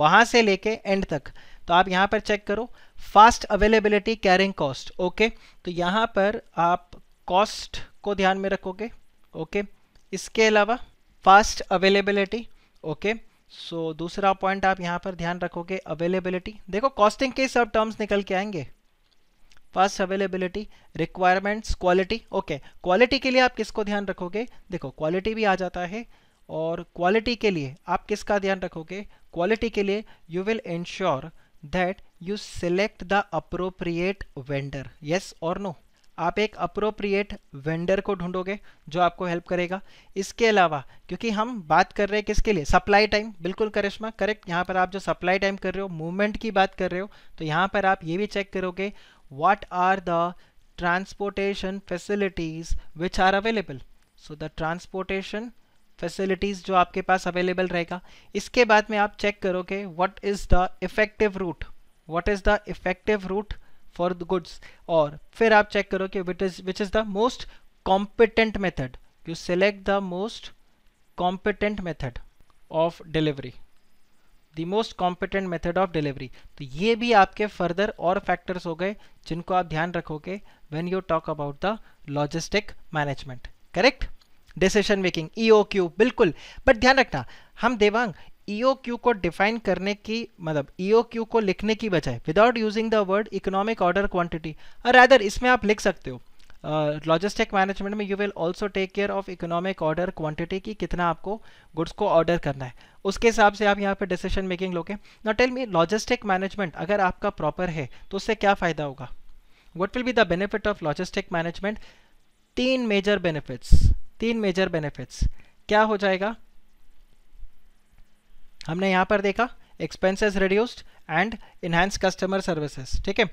वहाँ से लेके एंड तक तो आप यहाँ पर चेक करो fast availability carrying cost okay तो यहाँ पर आप कॉस्ट को ध्यान में रखोगे ओके okay. इसके अलावा फास्ट अवेलेबिलिटी ओके सो दूसरा पॉइंट आप यहाँ पर ध्यान रखोगे अवेलेबिलिटी देखो कॉस्टिंग के सब टर्म्स निकल के आएंगे first availability requirements quality okay quality के लिए आप किसको ध्यान रखोगे देखो क्वालिटी भी आ जाता है और क्वालिटी के लिए आप किसका ध्यान रखोगे क्वालिटी के लिए you will ensure that you select the appropriate vendor yes और नो आप एक अप्रोप्रिएट वेंडर को ढूंढोगे जो आपको हेल्प करेगा इसके अलावा क्योंकि हम बात कर रहे हैं किसके लिए सप्लाई टाइम बिल्कुल करिश्मा करेक्ट यहाँ पर आप जो सप्लाई टाइम कर रहे हो मूवमेंट की बात कर रहे हो तो यहाँ पर आप ये भी चेक करोगे what are the transportation facilities which are available so the transportation facilities जो आपके पास available रहेगा इसके बाद में आप check करोगे what is the effective route what is the effective route for the goods और फिर आप check करोगे which is which is the most competent method you select the most competent method of delivery the most competent method of delivery तो ये भी आपके further और factors हो गए जिनको आप ध्यान रखोगे when you talk about the logistic management correct decision making E बिल्कुल बट ध्यान रखना हम देवांग ई e को डिफाइन करने की मतलब ई e को लिखने की बजाय without using the word economic order quantity और अदर इसमें आप लिख सकते हो लॉजिस्टिक मैनेजमेंट में you will also take care of economic order quantity की कितना आपको गुड्स को ऑर्डर करना है उसके हिसाब से आप यहाँ पे डिसीजन मेकिंग लोगे not tell me logistic management अगर आपका प्रॉपर है तो उससे क्या फ़ायदा होगा what will be the benefit of logistic management तीन मेजर बेनिफिट्स तीन मेजर बेनिफिट्स क्या हो जाएगा हमने यहाँ पर देखा expenses reduced and enhance customer services ठीक है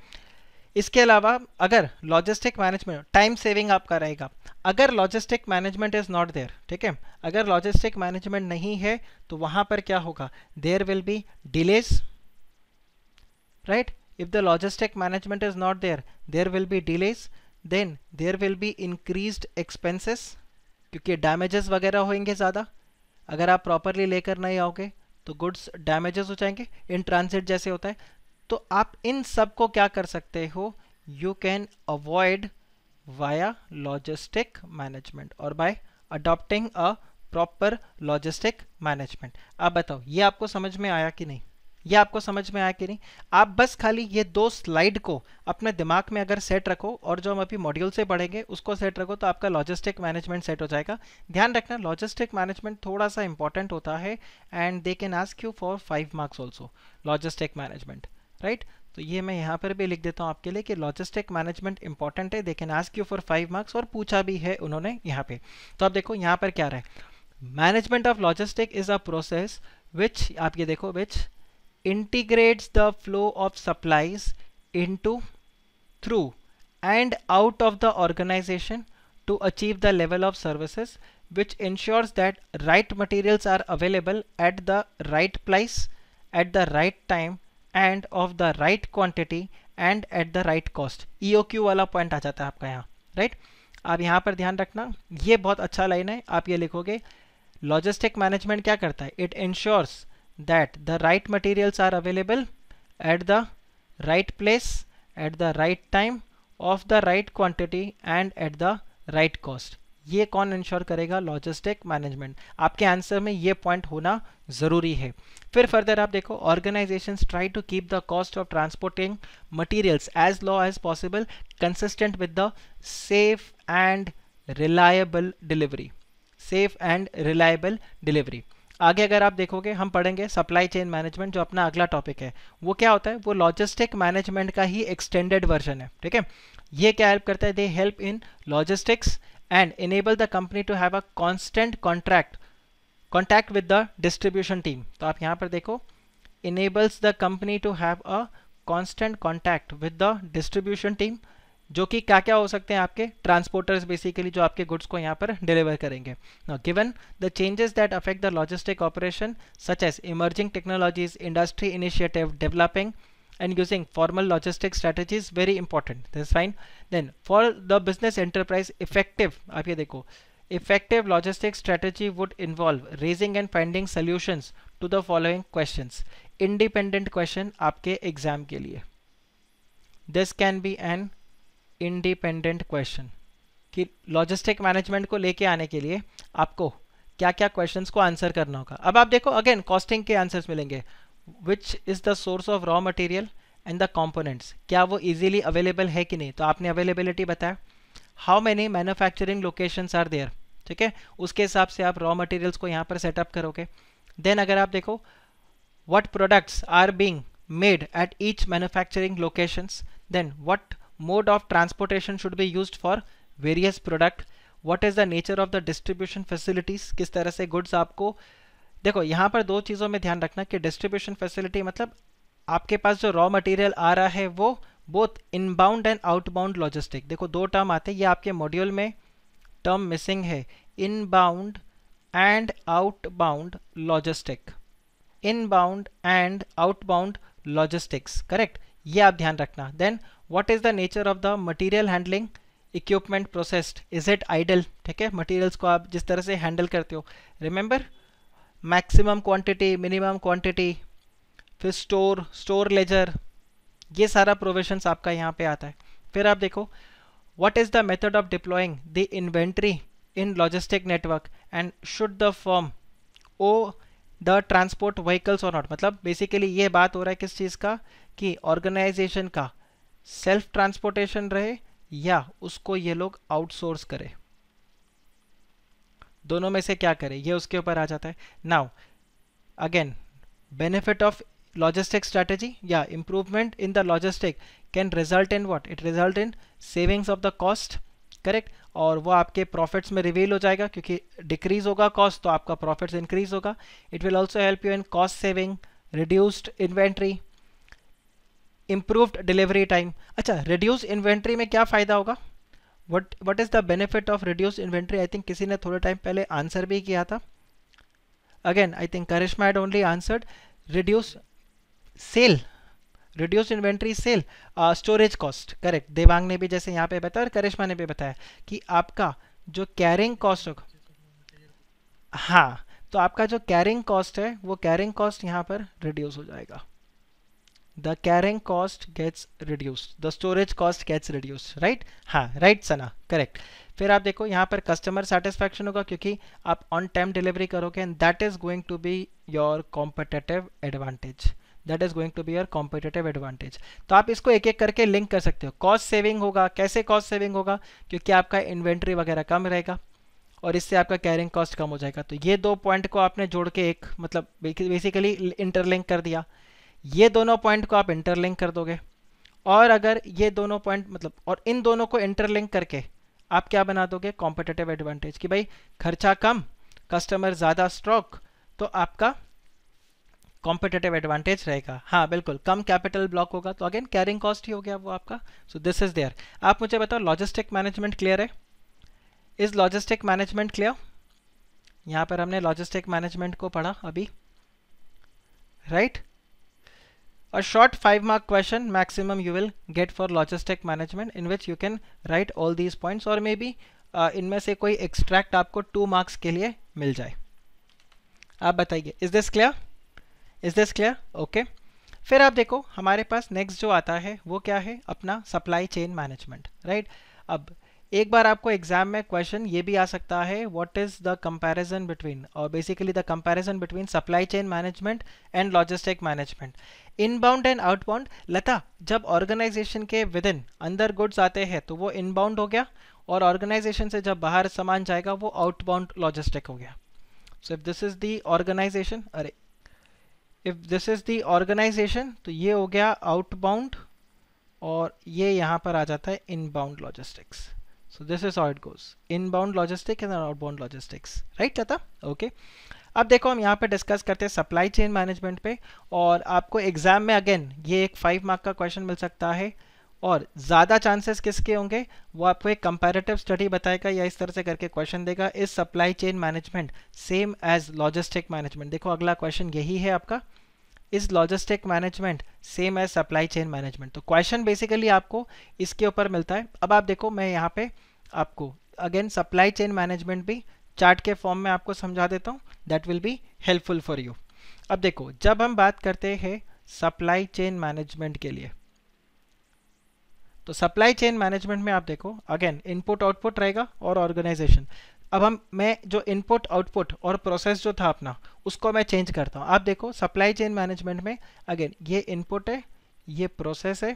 इसके अलावा अगर लॉजिस्टिक मैनेजमेंट टाइम सेविंग आपका रहेगा अगर logistic management is not there ठीक है अगर लॉजिस्टिक मैनेजमेंट नहीं है तो वहाँ पर क्या होगा there will be delays right if the logistic management is not there there will be delays then there will be increase expenses क्योंकि डैमेजेस वगैरह होंगे ज़्यादा अगर आप प्रॉपरली लेकर नहीं आओगे तो गुड्स डैमेजेस हो जाएंगे इन ट्रांसिट जैसे होता है तो आप इन सब को क्या कर सकते हो you can avoid via logistic management और by adopting a proper logistic management आप बताओ ये आपको समझ में आया कि नहीं ये आपको समझ में आया कि नहीं आप बस खाली ये दो स्लाइड को अपने दिमाग में अगर सेट रखो और जो हम अभी मॉड्यूल से पढ़ेंगे उसको सेट रखो तो आपका लॉजिस्टिक मैनेजमेंट सेट हो जाएगा ध्यान रखना लॉजिस्टिक मैनेजमेंट थोड़ा सा इंपॉर्टेंट होता है and they can ask you for five marks also logistic management right तो ये मैं यहाँ पर भी लिख देता हूँ आपके लिए कि लॉजिस्टिक मैनेजमेंट इंपॉर्टेंट है देखे ask you for five marks और पूछा भी है उन्होंने यहाँ पे तो आप देखो यहाँ पर क्या रहा है management of logistic is a process which आप ये देखो which integrate the flow of supplies in through and out of the organisation to achieve the level of services which ensures that right materials are available at the right place at the right time and of the right quantity and at the right cost EOQ वाला point आ जाता है आपका यहाँ right आप यहाँ पर ध्यान रखना ये बहुत अच्छा लाइन है आप ये लिखोगे लॉजिस्टिक मैनेजमेंट क्या करता है it ensures that the right materials are available at the right place at the right time of the right quantity and at the right cost ये कौन इंश्योर करेगा लॉजिस्टिक मैनेजमेंट आपके आंसर में ये point होना ज़रूरी है फिर फर्दर आप देखो organisation try to keep the cost of transporting materials as low as possible consistent with the safe and reliable delivery safe and reliable delivery आगे अगर आप देखोगे हम पढ़ेंगे सप्लाई चेन मैनेजमेंट जो अपना अगला टॉपिक है वो क्या होता है वो लॉजिस्टिक मैनेजमेंट का ही एक्सटेंडेड वर्जन है ठीक है ये क्या हेल्प करता है they help in logistics and enable the company to have a constant contract contact with the distribution team तो आप यहाँ पर देखो enables the company to have a constant contact with the distribution team जो कि क्या क्या हो सकते हैं आपके ट्रांसपोर्टर्स बेसिकली जो आपके गुड्स को यहाँ पर डिलीवर करेंगे given the changes that affect the logistic operation such as emerging technologies industry initiative developing and using formal logistics strategies very important that's fine then for the business enterprise effective आप ये देखो Effective logistics strategy would involve raising and finding solutions to the following questions. Independent question आपके exam के लिए this can be an independent question कि logistic management को लेके आने के लिए आपको क्या क्या क्वेश्चंस को आंसर करना होगा अब आप देखो अगेन कॉस्टिंग के आंसर्स मिलेंगे which is the source of raw material and the components क्या वो इजीली अवेलेबल है कि नहीं तो आपने अवेलेबिलिटी बताया how many manufacturing location are there ठीक है उसके हिसाब से आप रॉ मटेरियल्स को यहाँ पर सेटअप करोगे देन अगर आप देखो what products are being made at each manufacturing location then what mode of transportation should be use for various product what is the nature of the distribution facilities किस तरह से गुड्स आपको देखो यहाँ पर दो चीज़ों में ध्यान रखना कि डिस्ट्रीब्यूशन फैसिलिटी मतलब आपके पास जो रॉ मटेरियल आ रहा है वो both inbound and outbound logistic देखो दो टर्म आते हैं ये आपके मॉड्यूल में टर्म मिसिंग है inbound and outbound logistic inbound and outbound logistics correct ये आप ध्यान रखना then what is the nature of the material handling equipment processed is it idle ठीक है मटेरियल्स को आप जिस तरह से हैंडल करते हो remember maximum quantity minimum quantity फिर स्टोर स्टोर लेजर ये सारा प्रोविजन आपका यहाँ पे आता है फिर आप देखो what is the method of deploying the inventory in logistic network and should the form of the transport vehicles और नॉट मतलब बेसिकली ये बात हो रहा है किस चीज़ का कि ऑर्गेनाइजेशन का सेल्फ ट्रांसपोर्टेशन रहे या उसको ये लोग आउटसोर्स करें दोनों में से क्या करें ये उसके ऊपर आ जाता है now again benefit of logistic strategy yeah improvement in the logistic can result in what it result in savings of the cost correct और वो आपके प्रॉफिट्स में रिवील हो जाएगा क्योंकि डिक्रीज होगा कॉस्ट तो आपका प्रॉफिट्स इंक्रीज होगा it will also help you in cost saving reduced inventory improved delivery time अच्छा रिड्यूस इन्वेंट्री में क्या फ़ायदा होगा what what is the benefit of reduce inventory I think किसी ने थोड़े टाइम पहले आंसर भी किया था again I think Karishma had only answered reduce sale reduce inventory sale storage cost correct Devang ने भी जैसे यहाँ पे बताया और करिश्मा ने भी बताया कि आपका जो कैरिंग कॉस्ट होगा हाँ तो आपका जो कैरिंग कॉस्ट है वो कैरिंग कॉस्ट यहाँ पर रिड्यूस हो जाएगा the carrying cost gets reduce the storage cost gets reduce right हाँ राइट सना करेक्ट फिर आप देखो यहाँ पर कस्टमर सेटिस्फैक्शन होगा क्योंकि आप ऑन टाइम डिलीवरी करोगे and that is going to be your competitive advantage that is going to be your competitive advantage तो आप इसको एक एक करके लिंक कर सकते हो कॉस्ट सेविंग होगा कैसे कॉस्ट सेविंग होगा क्योंकि आपका इन्वेंट्री वगैरह कम रहेगा और इससे आपका कैरिंग कॉस्ट कम हो जाएगा तो ये दो पॉइंट को आपने जोड़ के एक मतलब बेसिकली इंटरलिंक कर दिया ये दोनों पॉइंट को आप इंटरलिंक कर दोगे और अगर ये दोनों पॉइंट मतलब और इन दोनों को इंटरलिंक करके आप क्या बना दोगे कॉम्पिटेटिव एडवांटेज कि भाई खर्चा कम कस्टमर ज़्यादा स्ट्रॉक तो आपका कॉम्पिटेटिव एडवांटेज रहेगा हाँ बिल्कुल कम कैपिटल ब्लॉक होगा तो अगेन कैरिंग कॉस्ट ही हो गया वो आपका सो दिस इज देयर आप मुझे बताओ लॉजिस्टिक मैनेजमेंट क्लियर है इज लॉजिस्टिक मैनेजमेंट क्लियर यहाँ पर हमने लॉजिस्टिक मैनेजमेंट को पढ़ा अभी right a short five mark question maximum you will get for logistic management in which you can write all these points और मे बी इनमें से कोई एक्सट्रैक्ट आपको टू मार्क्स के लिए मिल जाए आप बताइए is this clear is this clear okay फिर आप देखो हमारे पास नेक्स्ट जो आता है वो क्या है अपना सप्लाई चेन मैनेजमेंट राइट अब एक बार आपको एग्जाम में क्वेश्चन ये भी आ सकता है what is the comparison between और basically the comparison between supply chain management and logistic management inbound and outbound Lata जब ऑर्गेनाइजेशन के विद इन अंदर गुड्स आते हैं तो वो इनबाउंड हो गया और ऑर्गेनाइजेशन से जब बाहर सामान जाएगा वो आउटबाउंड लॉजिस्टिक हो गया so if this is the organisation अरे if this is the organisation तो ये हो गया आउटबाउंड और ये यहाँ पर आ जाता है inbound logistics so this is out goes inbound logistic and outbound logistics right चाहता ओके अब देखो हम यहाँ पे डिस्कस करते हैं सप्लाई चेन मैनेजमेंट पे और आपको एग्जाम में अगेन ये एक फाइव मार्क का क्वेश्चन मिल सकता है और ज़्यादा चांसेस किसके होंगे वो आपको एक कंपैरेटिव स्टडी बताएगा या इस तरह से करके क्वेश्चन देगा इस supply chain management same as logistic management देखो अगला क्वेश्चन यही है आपका is logistic management same as supply chain management तो क्वेश्चन बेसिकली आपको इसके ऊपर मिलता है अब आप देखो मैं यहाँ पे आपको अगेन सप्लाई चेन मैनेजमेंट भी चार्ट के फॉर्म में आपको समझा देता हूँ that will be helpful for you अब देखो जब हम बात करते हैं सप्लाई चेन मैनेजमेंट के लिए तो सप्लाई चेन मैनेजमेंट में आप देखो अगेन इनपुट आउटपुट रहेगा और ऑर्गेनाइजेशन अब हम मैं जो इनपुट आउटपुट और प्रोसेस जो था अपना उसको मैं चेंज करता हूँ आप देखो सप्लाई चेन मैनेजमेंट में अगेन ये इनपुट है ये प्रोसेस है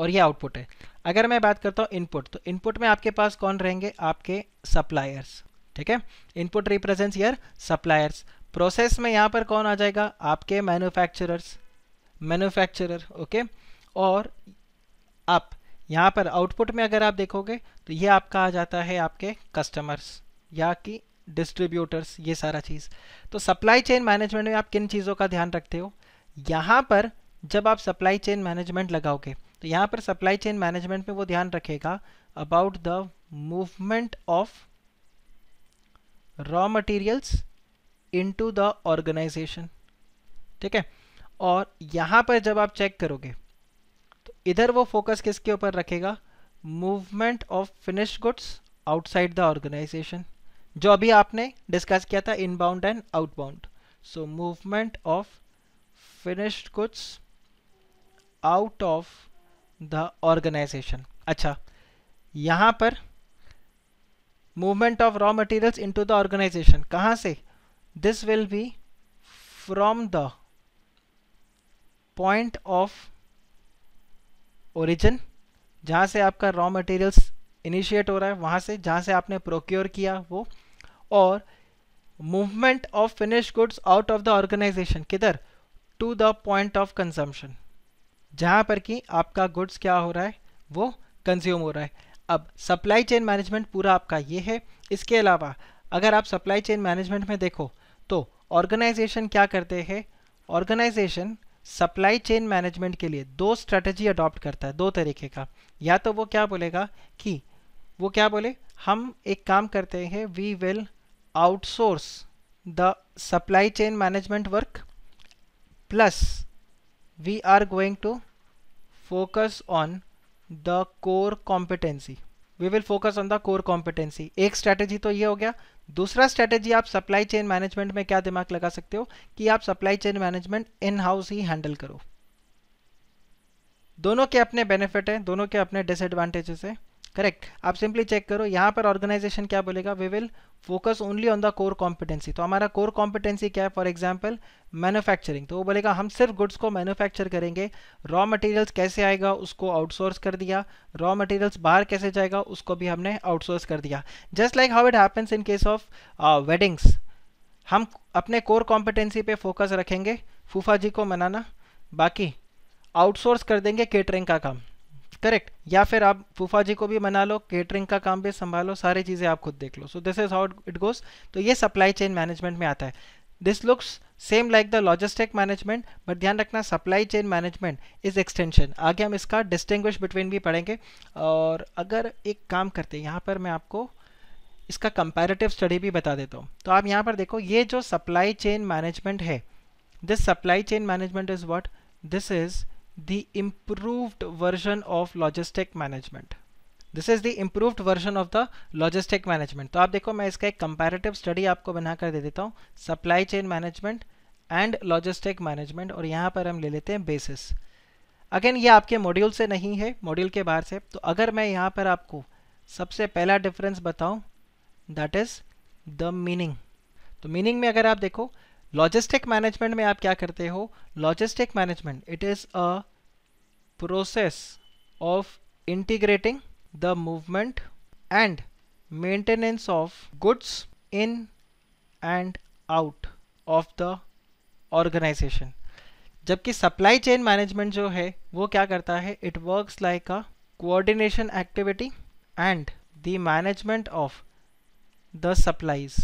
और ये आउटपुट है अगर मैं बात करता हूँ इनपुट तो इनपुट में आपके पास कौन रहेंगे आपके सप्लायर्स ठीक है input represent your suppliers process में यहाँ पर कौन आ जाएगा आपके मैन्युफैक्चरर्स मैन्युफैक्चरर ओके और आप यहाँ पर आउटपुट में अगर आप देखोगे तो ये आपका आ जाता है आपके कस्टमर्स या कि डिस्ट्रीब्यूटर्स ये सारा चीज़ तो सप्लाई चेन मैनेजमेंट में आप किन चीज़ों का ध्यान रखते हो यहाँ पर जब आप सप्लाई चेन मैनेजमेंट लगाओगे तो यहाँ पर सप्लाई चेन मैनेजमेंट में वो ध्यान रखेगा about the movement of raw materials into the organisation ठीक है और यहाँ पर जब आप चेक करोगे इधर वो फोकस किसके ऊपर रखेगा movement of finish goods outside the organisation जो अभी आपने डिस्कस किया था inbound and outbound so movement of finished goods out of the organisation अच्छा यहां पर movement of raw materials into the organisation कहां से this will be from the point of origin जहाँ से आपका रॉ मटेरियल्स इनिशिएट हो रहा है वहाँ से जहाँ से आपने प्रोक्योर किया वो और movement of finish goods out of the organisation किधर to the point of consumption जहाँ पर कि आपका गुड्स क्या हो रहा है वो कंज्यूम हो रहा है अब सप्लाई चेन मैनेजमेंट पूरा आपका ये है इसके अलावा अगर आप सप्लाई चेन मैनेजमेंट में देखो तो ऑर्गेनाइजेशन क्या करते हैं ऑर्गेनाइजेशन सप्लाई चेन मैनेजमेंट के लिए दो स्ट्रेटजी अडॉप्ट करता है दो तरीके का या तो वो क्या बोलेगा कि वो क्या बोले हम एक काम करते हैं we will outsource the supply chain management work plus we are going to focus on the core competency we will focus on the core competency एक स्ट्रैटेजी तो ये हो गया दूसरा स्ट्रेटेजी आप सप्लाई चेन मैनेजमेंट में क्या दिमाग लगा सकते हो कि आप supply chain management in house ही हैंडल करो दोनों के अपने बेनिफिट हैं दोनों के अपने डिसएडवांटेजेस हैं करेक्ट आप सिंपली चेक करो यहाँ पर ऑर्गेनाइजेशन क्या बोलेगा we will focus only on the core competency तो हमारा कोर कॉम्पिटेंसी क्या है फॉर एग्जाम्पल मैन्युफैक्चरिंग तो वो बोलेगा हम सिर्फ गुड्स को मैनुफैक्चर करेंगे रॉ मटेरियल्स कैसे आएगा उसको आउटसोर्स कर दिया रॉ मटेरियल्स बाहर कैसे जाएगा उसको भी हमने आउटसोर्स कर दिया just like how it happens in case of weddings हम अपने कोर कॉम्पिटेंसी पे फोकस रखेंगे फूफा जी को मनाना बाकी आउटसोर्स कर देंगे केटरिंग का काम करेक्ट या फिर आप फूफा जी को भी मना लो केटरिंग का काम भी संभालो सारी चीज़ें आप खुद देख लो so this is how it goes तो ये सप्लाई चेन मैनेजमेंट में आता है this looks same like the logistic management but ध्यान रखना supply chain management is extension आगे हम इसका डिस्टिंग्विश बिटवीन भी पढ़ेंगे और अगर एक काम करते हैं यहाँ पर मैं आपको इसका कंपैरेटिव स्टडी भी बता देता हूँ तो आप यहाँ पर देखो ये जो सप्लाई चेन मैनेजमेंट है this supply chain management is what this is the improved version of logistic management this is the improved version of the logistic management तो आप देखो मैं इसका एक कंपेरेटिव स्टडी आपको बनाकर दे देता हूँ supply chain management and logistic management और यहाँ पर हम ले लेते हैं बेसिस अगेन ये आपके मॉड्यूल से नहीं है मॉड्यूल के बाहर से तो अगर मैं यहाँ पर आपको सबसे पहला डिफरेंस बताऊँ दैट इज़ द मीनिंग तो मीनिंग में अगर आप देखो लॉजिस्टिक मैनेजमेंट में आप क्या करते हो logistic management it is a process of integrating the movement and maintenance of goods in and out of the organisation जबकि सप्लाई चेन मैनेजमेंट जो है वो क्या करता है it works like a coordination activity and the management of the supplies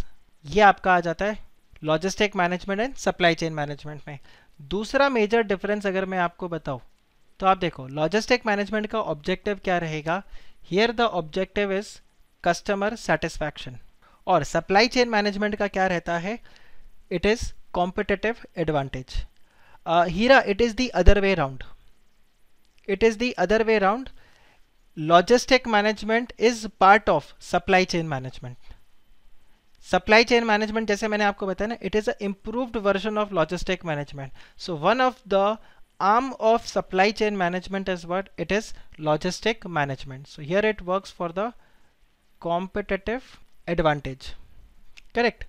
ये आपका आ जाता है logistic management and supply chain management में दूसरा मेजर डिफरेंस अगर मैं आपको बताऊँ तो आप देखो लॉजिस्टिक मैनेजमेंट का ऑब्जेक्टिव क्या रहेगा here the objective is customer satisfaction और सप्लाई चेन मैनेजमेंट का क्या रहता है it is competitive advantage here it is the other way round it is the other way round logistic management is part of supply chain management supply chain management जैसे मैंने आपको बताया ना it is a improved version of logistic management so one of the arm of supply chain management is what it is logistic management so here it works for the competitive advantage correct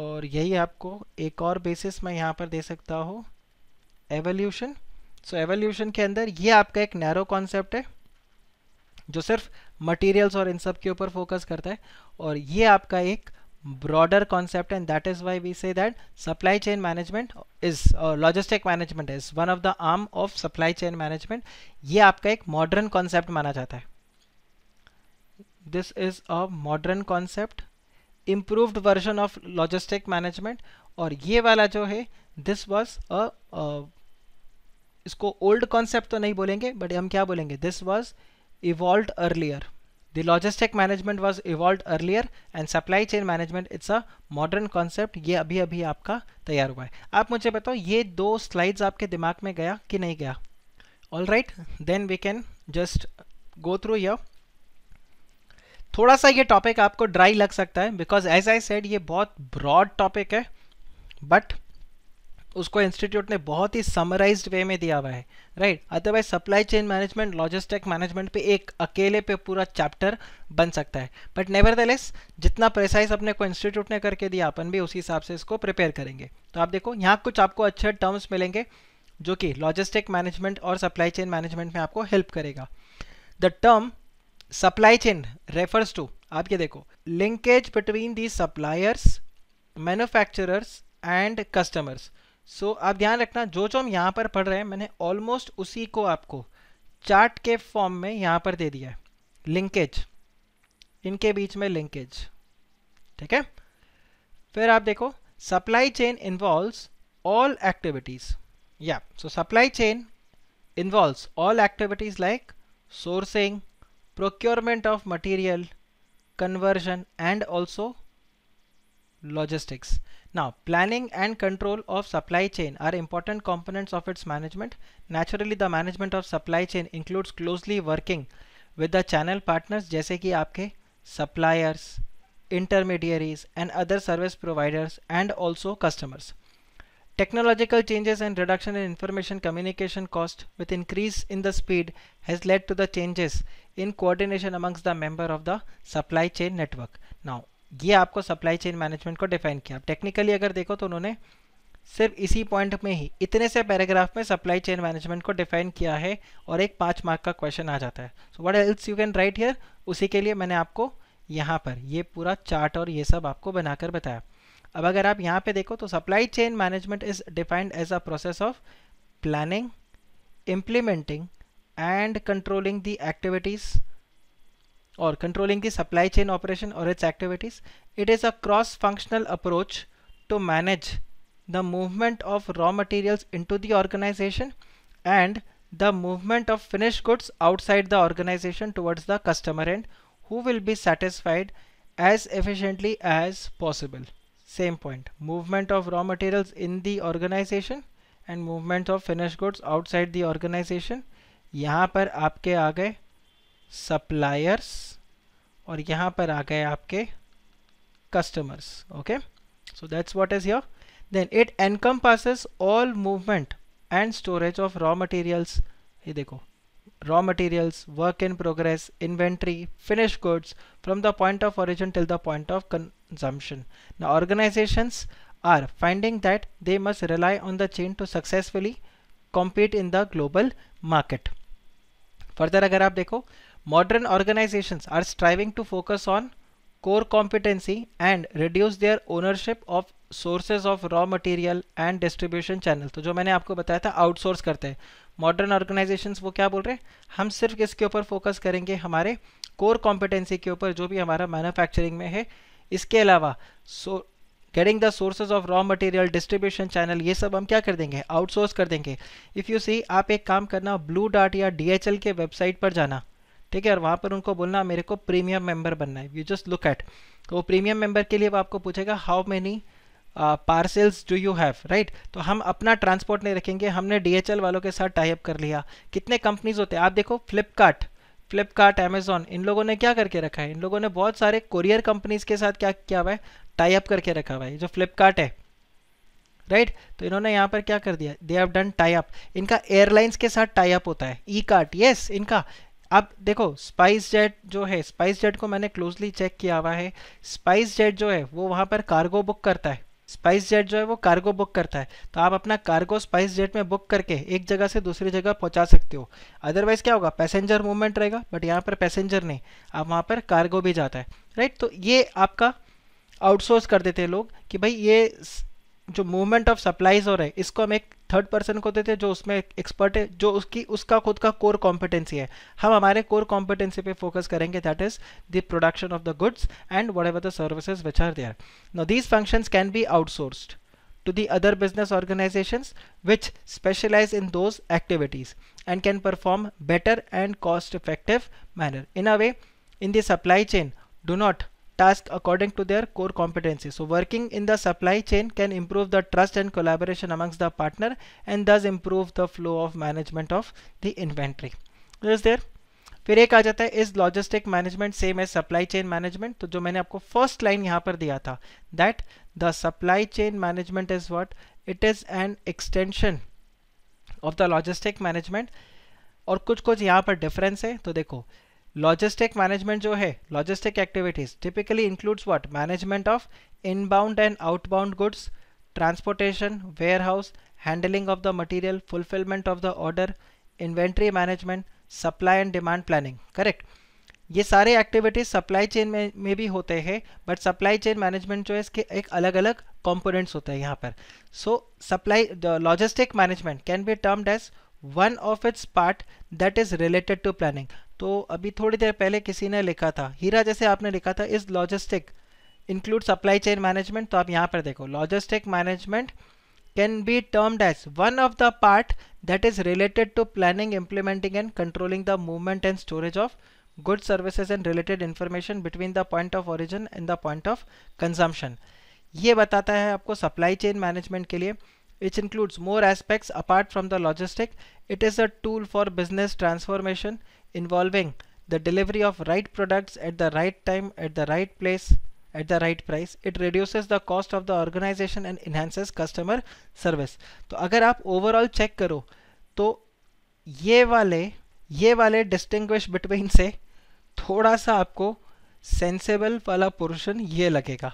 और यही आपको एक और basis मैं यहाँ पर दे सकता हूँ एवोल्यूशन सो एवोल्यूशन के अंदर ये आपका एक नैरो कॉन्सेप्ट है जो सिर्फ मटेरियल्स और इन सब के ऊपर फोकस करता है और ये आपका एक broader concept and that is why we say that supply chain management is logistic management is one of the arm of supply chain management ये आपका एक मॉडर्न कॉन्सेप्ट माना जाता है this is a modern concept improved version of logistic management और ये वाला जो है दिस वॉज अ इसको ओल्ड कॉन्सेप्ट तो नहीं बोलेंगे बट हम क्या बोलेंगे this was evolved earlier. The logistic management was evolved earlier and supply chain management it's a modern concept ये अभी अभी आपका तैयार हुआ है आप मुझे बताओ ये दो स्लाइड्स आपके दिमाग में गया कि नहीं गया all right then we can just go through यर थोड़ा सा ये टॉपिक आपको ड्राई लग सकता है बिकॉज एज आई सेड ये बहुत ब्रॉड टॉपिक है बट उसको इंस्टीट्यूट ने बहुत ही समराइज्ड वे में दिया हुआ है right otherwise supply chain management logistic management पे एक अकेले पे पूरा चैप्टर बन सकता है बट नेवर जितना प्रेसाइज अपने को इंस्टीट्यूट ने करके दिया अपन भी उसी हिसाब से इसको प्रिपेयर करेंगे तो आप देखो यहाँ कुछ आपको अच्छे टर्म्स मिलेंगे जो कि लॉजिस्टिक मैनेजमेंट और सप्लाई चेन मैनेजमेंट में आपको हेल्प करेगा the term supply chain refers to आप ये देखो linkage between the suppliers manufacturers and customers so so, आप ध्यान रखना जो जो हम यहाँ पर पढ़ रहे हैं मैंने ऑलमोस्ट उसी को आपको चार्ट के फॉर्म में यहाँ पर दे दिया है लिंकेज इनके बीच में लिंकेज ठीक है फिर आप देखो supply chain involves all activities या so supply chain involve all activities like sourcing procurement of material conversion and also logistics. Now, planning and control of supply chain are important components of its management. Naturally, the management of supply chain includes closely working with the channel partners जैसे कि suppliers, intermediaries and other service providers and also customers. Technological changes and reduction in information communication cost with increase in the speed has led to the changes in coordination amongst the member of the supply chain network. Now, ये आपको supply chain management को define किया technically अगर देखो तो उन्होंने सिर्फ इसी पॉइंट में ही इतने से पैराग्राफ में सप्लाई चेन मैनेजमेंट को डिफाइन किया है और एक पाँच मार्क का क्वेश्चन आ जाता है so what else you can write here उसी के लिए मैंने आपको यहाँ पर ये पूरा चार्ट और ये सब आपको बनाकर बताया अब अगर आप यहाँ पे देखो तो supply chain management is defined as a process of planning implementing and controlling the activities or controlling the supply chain operation or its activities. It is a cross-functional approach to manage the movement of raw materials into the organization and the movement of finished goods outside the organization towards the customer end who will be satisfied as efficiently as possible. Same point, movement of raw materials in the organization and movement of finished goods outside the organization यहाँ पर आपके आ गए suppliers और यहाँ पर आ गए आपके customers okay so that's what is your then it encompass all movement and storage of raw materials ये देखो raw materials work in progress inventory finish goods from the point of origin till the point of consumption ना organizations are finding that they must rely on the chain to successfully compete in the global market further अगर आप देखो Modern organizations are striving to focus on core competency and reduce their ownership of sources of raw material and distribution channel तो जो मैंने आपको बताया था outsource करते हैं मॉडर्न ऑर्गेनाइजेशंस वो क्या बोल रहे हैं हम सिर्फ इसके ऊपर फोकस करेंगे हमारे कोर कॉम्पिटेंसी के ऊपर जो भी हमारा मैन्युफैक्चरिंग में है इसके अलावा so getting the sources of raw material distribution channel ये सब हम क्या कर देंगे आउटसोर्स कर देंगे इफ़ यू सी आप एक काम करना ब्लू डार्ट या डी के वेबसाइट पर जाना ठीक है और वहाँ पर उनको बोलना मेरे को प्रीमियम मेंबर बनना है यू जस्ट लुक एट तो वो प्रीमियम मेंबर के लिए वो आपको पूछेगा how many parcels do you have right तो हम अपना ट्रांसपोर्ट नहीं रखेंगे हमने डीएचएल वालों के साथ टाइप कर लिया कितने कंपनीज होते हैं आप देखो फ्लिपकार्ट फ्लिपकार्ट अमेजोन इन लोगों ने क्या करके रखा है इन लोगों ने बहुत सारे कोरियर कंपनीज के साथ क्या किया हुआ है टाइप करके रखा हुआ है जो फ्लिपकार्ट है राइट right? तो इन्होंने यहाँ पर क्या कर दिया they have done tie up इनका एयरलाइंस के साथ टाई अप होता है ई कार्ट यस इनका अब देखो स्पाइस जेट जो है स्पाइस जेट को मैंने क्लोजली चेक किया हुआ है स्पाइस जेट जो है वो वहाँ पर कार्गो बुक करता है स्पाइस जेट जो है वो कार्गो बुक करता है तो आप अपना कार्गो स्पाइस जेट में बुक करके एक जगह से दूसरी जगह पहुंचा सकते हो अदरवाइज़ क्या होगा पैसेंजर मूवमेंट रहेगा बट यहाँ पर पैसेंजर नहीं आप वहाँ पर कार्गो भी जाता है राइट तो ये आपका आउटसोर्स कर देते हैं लोग कि भाई ये जो मूवमेंट ऑफ सप्लाईज हो रहे हैं इसको हम एक थर्ड पर्सन को देते हैं जो उसमें एक्सपर्ट है जो उसकी उसका खुद का कोर कॉम्पिटेंसी है हम हमारे कोर कॉम्पिटेंसी पे फोकस करेंगे that is the production of the goods and whatever the services which are there no these functions can be outsourced to the other business organization which specialize in those activities and can perform better and cost effective manner in a way in the supply chain do not task according to their core competency. So working in the supply chain can improve the trust and collaboration amongst the partner and thus improve the flow of management of the inventory. Is there? फिर एक आ जाता है is logistic management same as supply chain management तो जो मैंने आपको first line यहां पर दिया था that the supply chain management is what it is an extension of the logistic management और कुछ कुछ यहां पर डिफरेंस है तो देखो लॉजिस्टिक मैनेजमेंट जो है logistic activities typically includes what management of inbound and outbound goods transportation warehouse handling of the material fulfillment of the order inventory management supply and demand planning correct ये सारे activities supply chain में में भी होते हैं but supply chain management जो है इसके एक अलग अलग कंपोनेंट्स होते हैं यहाँ पर so supply logistic management can be termed as one of its part that is related to planning तो अभी थोड़ी देर पहले किसी ने लिखा था हीरा जैसे आपने लिखा था is logistic include supply chain management तो आप यहाँ पर देखो logistic management can be termed as one of the part that is related to planning implementing and controlling the movement and storage of good services and related information between the point of origin and the point of consumption ये बताता है आपको supply chain management के लिए it includes more aspects apart from the logistic it is a tool for business transformation involving the delivery of right products at the right time, at the right place, at the right price. It reduces the cost of the organization and enhances customer service. तो अगर आप overall check करो तो ये वाले ये वाले distinguish between से थोड़ा सा आपको sensible वाला portion ये लगेगा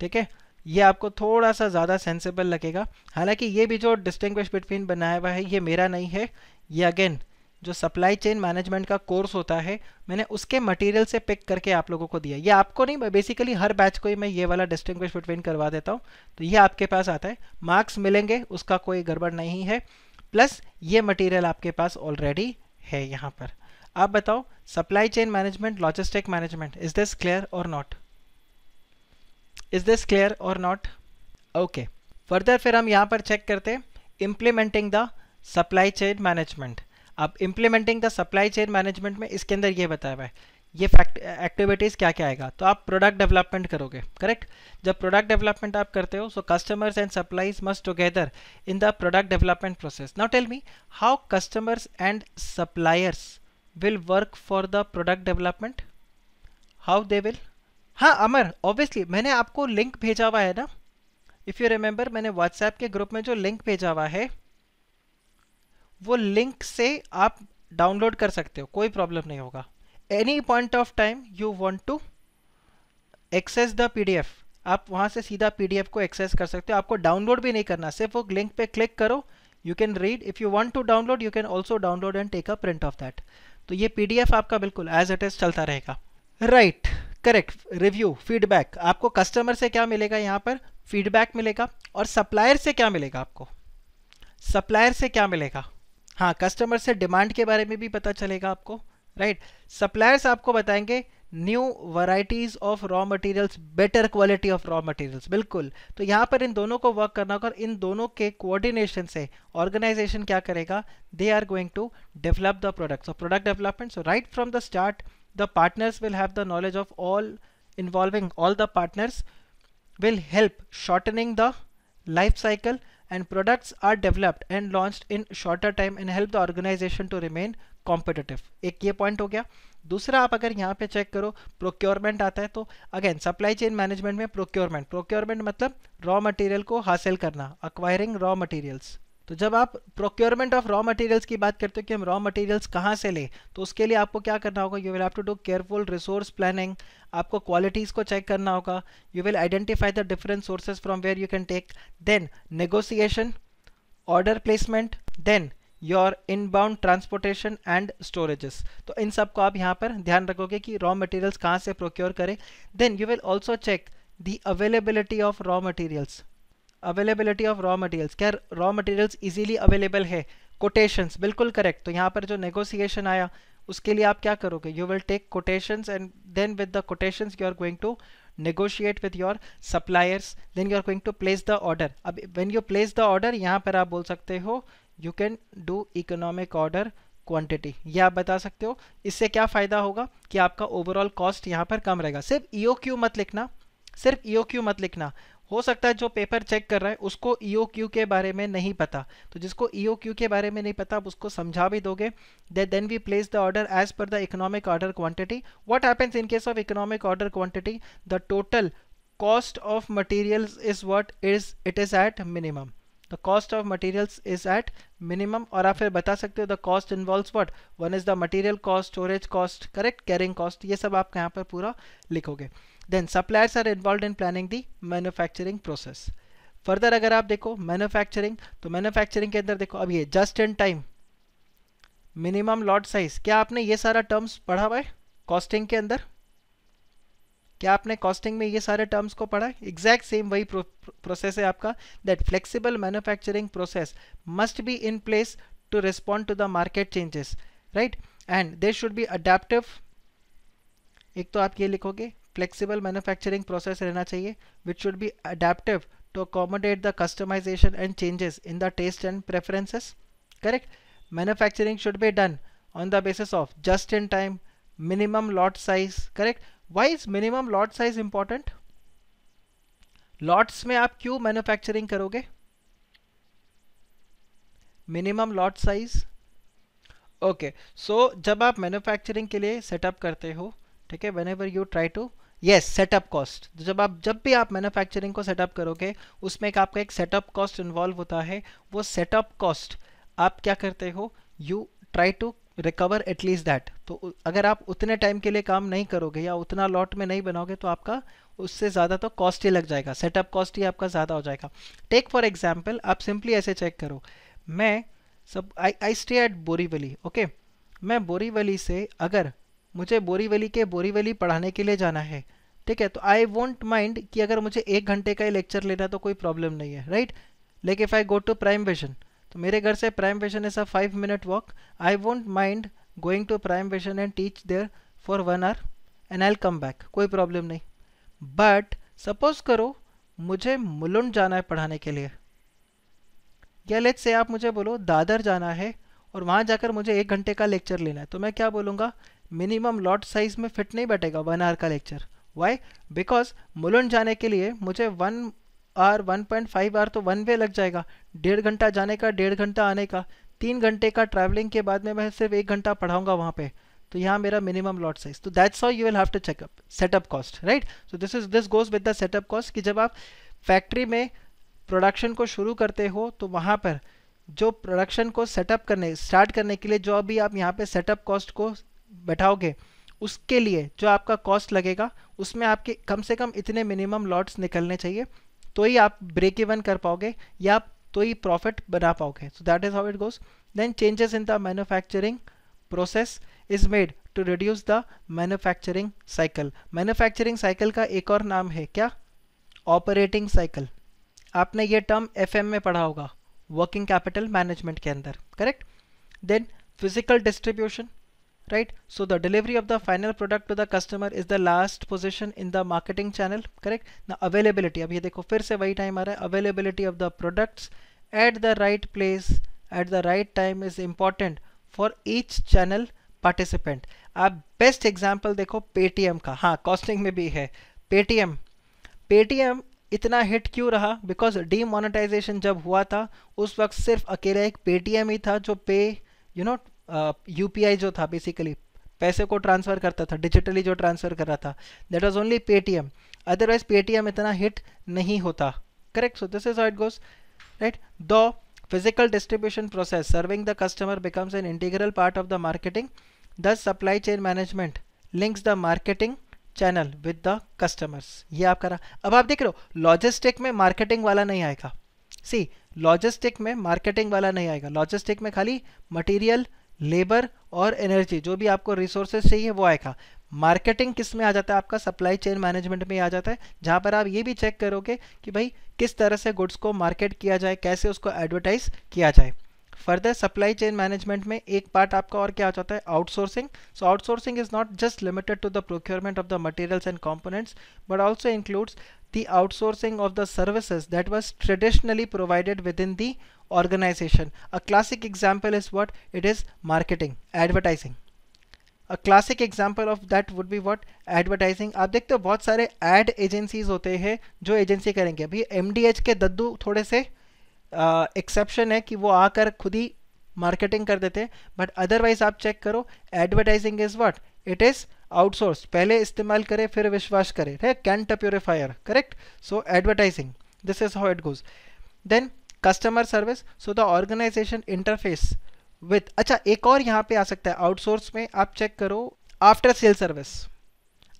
ठीक है ये आपको थोड़ा सा ज़्यादा सेंसेबल लगेगा हालांकि ये भी जो डिस्टिंग्विश बिटवीन बनाया हुआ है ये मेरा नहीं है ये अगेन जो सप्लाई चेन मैनेजमेंट का कोर्स होता है मैंने उसके मटेरियल से पिक करके आप लोगों को दिया ये आपको नहीं बेसिकली हर बैच को ही मैं ये वाला डिस्टिंग बिटवीन करवा देता हूँ तो ये आपके पास आता है मार्क्स मिलेंगे उसका कोई गड़बड़ नहीं है प्लस ये मटेरियल आपके पास ऑलरेडी है यहाँ पर आप बताओ supply chain management logistic management is this clear और नॉट इज दिस क्लियर और नॉट ओके फर्दर फिर हम यहाँ पर चेक करते हैं implementing the supply chain management अब implementing the supply chain management में इसके अंदर ये बताया हुआ है ये फैक्ट एक्टिविटीज़ क्या क्या आएगा तो आप प्रोडक्ट डेवलपमेंट करोगे करेक्ट जब प्रोडक्ट डेवलपमेंट आप करते हो so customers and supplies must together in the product development process now tell me how customers and suppliers will work for the product development how they will हाँ Amar obviously मैंने आपको link भेजा हुआ है ना इफ़ यू रिमेंबर मैंने WhatsApp के group में जो लिंक भेजा हुआ है वो लिंक से आप डाउनलोड कर सकते हो कोई प्रॉब्लम नहीं होगा any point of time you want to access the P आप वहाँ से सीधा पी को एक्सेस कर सकते हो आपको डाउनलोड भी नहीं करना सिर्फ वो लिंक पे क्लिक करो you can read if you want to download you can also download and take a print of that तो ये पी आपका बिल्कुल एज इट इज़ चलता रहेगा राइट करेक्ट रिव्यू फीडबैक आपको कस्टमर से क्या मिलेगा यहाँ पर फीडबैक मिलेगा और सप्लायर से क्या मिलेगा आपको सप्लायर से क्या मिलेगा हाँ कस्टमर से डिमांड के बारे में भी पता चलेगा आपको राइट सप्लायर्स आपको बताएंगे new varieties of raw materials better quality of raw materials बिल्कुल तो यहाँ पर इन दोनों को वर्क करना होगा इन दोनों के कोऑर्डिनेशन से ऑर्गेनाइजेशन क्या करेगा they are going to develop the product so product development so right from the start the partners will have the knowledge of all involving all the partners will help shortening the life cycle and products are developed and launched in shorter time and help the organization to remain competitive एक ये point हो गया दूसरा आप अगर यहाँ पे check करो प्रोक्योरमेंट आता है तो अगेन सप्लाई चेन मैनेजमेंट में प्रोक्योरमेंट प्रोक्योरमेंट मतलब रॉ मटेरियल को हासिल करना अक्वायरिंग रॉ मटेरियल्स तो जब आप प्रोक्योरमेंट ऑफ रॉ मटेरियल्स की बात करते हो कि हम रॉ मटेरियल्स कहाँ से लें तो उसके लिए आपको क्या करना होगा you will have to do careful resource planning आपको क्वालिटीज़ को चेक करना होगा you will identify the different sources from where you can take then negotiation order placement then your inbound transportation and storages तो इन सब को आप यहाँ पर ध्यान रखोगे कि रॉ मटेरियल्स कहाँ से प्रोक्योर करें then you will also check the availability of raw materials availability of raw materials क्या रॉ मटेरियल्स इजीली अवेलेबल है कोटेशंस बिल्कुल करेक्ट तो यहाँ पर जो नेगोशिएशन आया उसके लिए आप क्या करोगे you will take quotations and then with the quotations you are going to negotiate with your suppliers then you are going to place the order अब when you place the order यहाँ पर आप बोल सकते हो you can do economic order quantity यह आप बता सकते हो इससे क्या फ़ायदा होगा कि आपका ओवरऑल कॉस्ट यहाँ पर कम रहेगा सिर्फ ई e मत लिखना सिर्फ ई e मत लिखना हो सकता है जो पेपर चेक कर रहा है उसको ई e के बारे में नहीं पता तो जिसको ई e के बारे में नहीं पता आप उसको समझा भी दोगे then we place the order as per the economic order quantity what happens in case of economic order quantity the total cost of material is what is it is at minimum the cost of materials is at minimum और आप फिर बता सकते हो the cost involve what one is the material cost storage cost correct carrying cost ये सब आप यहाँ पर पूरा लिखोगे then suppliers are involve in planning the manufacturing process further अगर आप देखो मैन्युफैक्चरिंग तो मैन्युफैक्चरिंग के अंदर देखो अब ये just in time minimum lot size क्या आपने ये सारा टर्म्स पढ़ा हुआ है कॉस्टिंग के अंदर क्या आपने कॉस्टिंग में ये सारे टर्म्स को पढ़ा एग्जैक्ट सेम वही प्रोसेस है आपका that flexible manufacturing process must be in place to respond to the market changes right and they should be adaptive एक तो आप ये लिखोगे फ्लेक्सिबल मैन्युफैक्चरिंग प्रोसेस रहना चाहिए which should be adaptive to accommodate the customization and changes in the taste and preferences correct manufacturing should be done on the basis of just in time minimum lot size correct why is minimum lot size important lots में आप क्यों manufacturing करोगे minimum lot size okay so जब आप manufacturing के लिए setup करते हो ठीक है whenever you try to yes setup cost जब आप जब भी आप मैन्युफैक्चरिंग को सेटअप करोगे उसमें एक आपका एक सेटअप कॉस्ट इन्वॉल्व होता है वो सेटअप कॉस्ट आप क्या करते हो you try to recover at least that तो अगर आप उतने टाइम के लिए काम नहीं करोगे या उतना लॉट में नहीं बनाओगे तो आपका उससे ज़्यादा तो कॉस्ट ही लग जाएगा सेटअप कॉस्ट ही आपका ज़्यादा हो जाएगा टेक फॉर एग्जाम्पल आप सिंपली ऐसे चेक करो मैं सब I I stay at Borivali okay मैं बोरीवली से अगर मुझे बोरीवली के बोरीवली पढ़ाने के लिए जाना है ठीक है तो आई वोंट माइंड कि अगर मुझे एक घंटे का ही लेक्चर लेना तो कोई प्रॉब्लम नहीं है राइट लेकिन if I go to prime vision तो मेरे घर से prime vision is a five minute walk I won't mind going to prime vision and teach there for one hour and I come back कोई problem नहीं but suppose करो मुझे मुलुंड जाना है पढ़ाने के लिए या लेट से आप मुझे बोलो दादर जाना है और वहाँ जाकर मुझे एक घंटे का लेक्चर लेना है तो मैं क्या बोलूँगा मिनिमम लॉट साइज में फिट नहीं बैठेगा वन आवर का लेक्चर वाई बिकॉज मुलुंड जाने के लिए मुझे one hour one point five hour तो वन वे लग जाएगा डेढ़ घंटा जाने का डेढ़ घंटा आने का तीन घंटे का ट्रैवलिंग के बाद में मैं सिर्फ एक घंटा पढ़ाऊंगा वहाँ पे तो यहाँ मेरा मिनिमम लॉट साइज तो that's how you will have to checkup setup cost right so this is this goes with the setup cost कि जब आप फैक्ट्री में प्रोडक्शन को शुरू करते हो तो वहाँ पर जो प्रोडक्शन को सेटअप करने स्टार्ट करने के लिए जो अभी आप यहाँ पे सेटअप कॉस्ट को बैठाओगे उसके लिए जो आपका कॉस्ट लगेगा उसमें आपके कम से कम इतने मिनिमम लॉट्स निकलने चाहिए तो ही आप ब्रेक इवन कर पाओगे या आप तो ही प्रॉफिट बना पाओगे so that is how it goes then changes in the manufacturing process is made to reduce the manufacturing cycle manufacturing cycle का एक और नाम है क्या ऑपरेटिंग साइकिल आपने ये टर्म एफ में पढ़ा होगा वर्किंग कैपिटल मैनेजमेंट के अंदर correct then physical distribution right so the delivery of the final product to the customer is the last position in the marketing channel correct now availability ab ye dekho fir se wahi time aa raha hai availability of the products at the right place at the right time is important for each channel participant ab best example dekho Paytm ka ha costing mein bhi hai Paytm Paytm इतना hit क्यों रहा because demonetisation जब हुआ था उस वक्त सिर्फ अकेला एक पेटीएम ही था जो पे यू नो यू जो था बेसिकली पैसे को ट्रांसफ़र करता था डिजिटली जो ट्रांसफ़र कर रहा था that was only Paytm otherwise Paytm इतना हिट नहीं होता correct so this is it goes right the physical distribution process serving the customer becomes an integral part of the marketing the supply chain management links the marketing channel with the customers ये आप करा अब आप देख रहे हो logistic में marketing वाला नहीं आएगा सी लॉजिस्टिक में मार्केटिंग वाला नहीं आएगा लॉजिस्टिक में खाली मटेरियल लेबर और एनर्जी जो भी आपको रिसोर्सेज चाहिए वो आएगा मार्केटिंग किस में आ जाता है आपका सप्लाई चेन मैनेजमेंट में आ जाता है जहाँ पर आप ये भी चेक करोगे कि भाई किस तरह से गुड्स को मार्केट किया जाए कैसे उसको एडवर्टाइज किया जाए फर्दर सप्लाई चेन मैनेजमेंट में एक पार्ट आपका और क्या आ जाता है outsourcing so outsourcing is not just limited to the procurement of the materials and components but also includes the outsourcing of the services that was traditionally provided within the organisation a classic example is what it is marketing advertising a classic example of that would be what advertising आप देखते हो बहुत सारे ad agencies होते हैं जो agency करेंगे अभी एम डी एच के दद्दू थोड़े से एक्सेप्शन uh, है कि वो आकर खुद ही मार्केटिंग कर देते हैं बट अदरवाइज आप चेक करो advertising is what it is outsource पहले इस्तेमाल करें फिर विश्वास करें ठीक Kent purifier correct so advertising this is how it goes then customer service so the organisation interface with अच्छा एक और यहाँ पे आ सकता है आउटसोर्स में आप चेक करो after sale service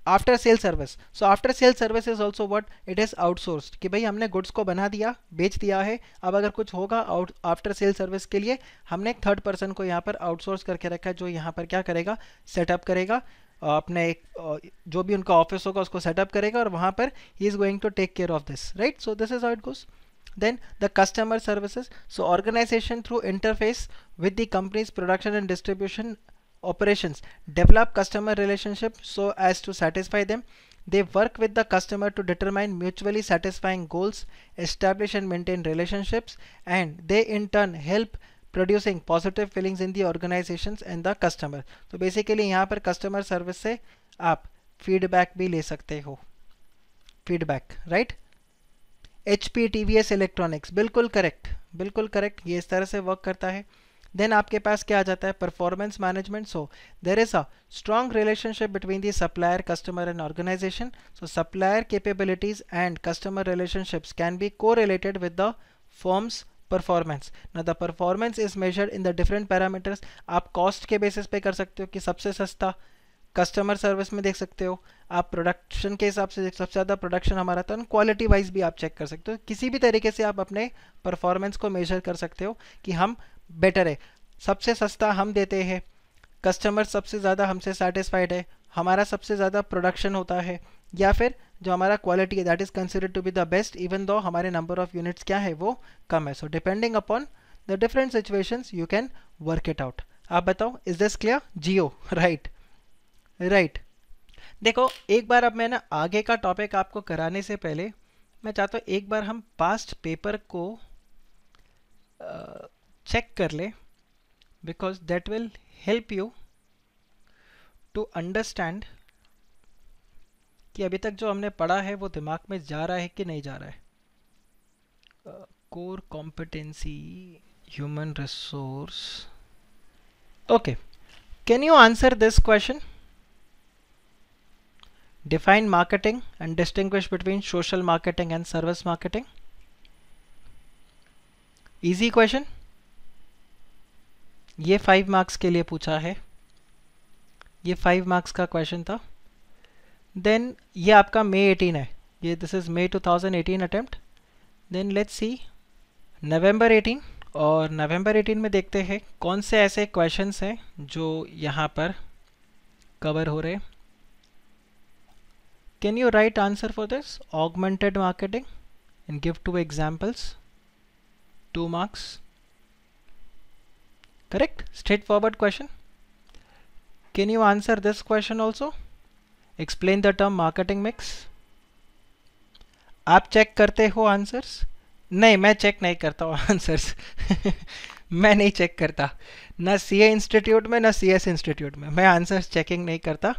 after sale service so after sale service is also what it is outsourced कि भाई हमने गुड्स को बना दिया बेच दिया है अब अगर कुछ होगा आउट आफ्टर सेल सर्विस के लिए हमने थर्ड पर्सन को यहाँ पर आउटसोर्स करके रखा है जो यहाँ पर क्या करेगा सेटअप करेगा अपने एक जो भी उनका ऑफिस होगा उसको सेटअप करेगा और वहाँ पर ही is going to take care of this right so this is out goes then the customer services so organization through interface with the company's production and distribution operations develop customer relationship so as to satisfy them they work with the customer to determine mutually satisfying goals establish and maintain relationships and they in turn help producing positive feelings in the organizations and the customer so basically yahan par customer service se aap feedback bhi le sakte ho feedback right HP TVS Electronics बिल्कुल correct बिल्कुल correct ये इस तरह से work करता है then आपके पास क्या आ जाता है performance management so there is a strong relationship between the supplier customer and organisation so supplier capabilities and customer relationships can be correlated with the forms performance ना the performance is measured in the different parameters आप cost के basis पे कर सकते हो कि सबसे सस्ता कस्टमर सर्विस में देख सकते हो आप प्रोडक्शन के हिसाब से सबसे ज़्यादा प्रोडक्शन हमारा था क्वालिटी वाइज भी आप चेक कर सकते हो किसी भी तरीके से आप अपने परफॉर्मेंस को मेजर कर सकते हो कि हम बेटर है सबसे सस्ता हम देते हैं कस्टमर सबसे ज़्यादा हमसे सेटिस्फाइड है हमारा सबसे ज़्यादा प्रोडक्शन होता है या फिर जो हमारा क्वालिटी है that is considered to be the best even though हमारे नंबर ऑफ यूनिट्स क्या है वो कम है so depending upon the different situations you can work it out आप बताओ इज दिस क्लियर जियो राइट राइट देखो एक बार अब मैं आगे का टॉपिक आपको कराने से पहले मैं चाहता हूँ एक बार हम पास्ट पेपर को uh, चेक कर ले because that will help you to understand कि अभी तक जो हमने पढ़ा है वो दिमाग में जा रहा है कि नहीं जा रहा है core competency human resource okay can you answer this question define marketing and distinguish between social marketing and service marketing easy question ये फाइव मार्क्स के लिए पूछा है ये फाइव मार्क्स का क्वेश्चन था देन ये आपका मे एटीन है ये this is May 2018 thousand eighteen attempt then let's see November 18 और नवंबर 18 में देखते हैं कौन से ऐसे क्वेश्चंस हैं जो यहाँ पर कवर हो रहे can you write answer for this augmented marketing and give two examples two marks Correct? Straightforward question. Can you answer this question also? Explain the term marketing mix. आप चेक करते हो answers नहीं मैं check नहीं करता हूँ answers मैं नहीं चेक करता ना सीए इंस्टीट्यूट में ना सीएस इंस्टीट्यूट में मैं आंसर्स चेकिंग नहीं करता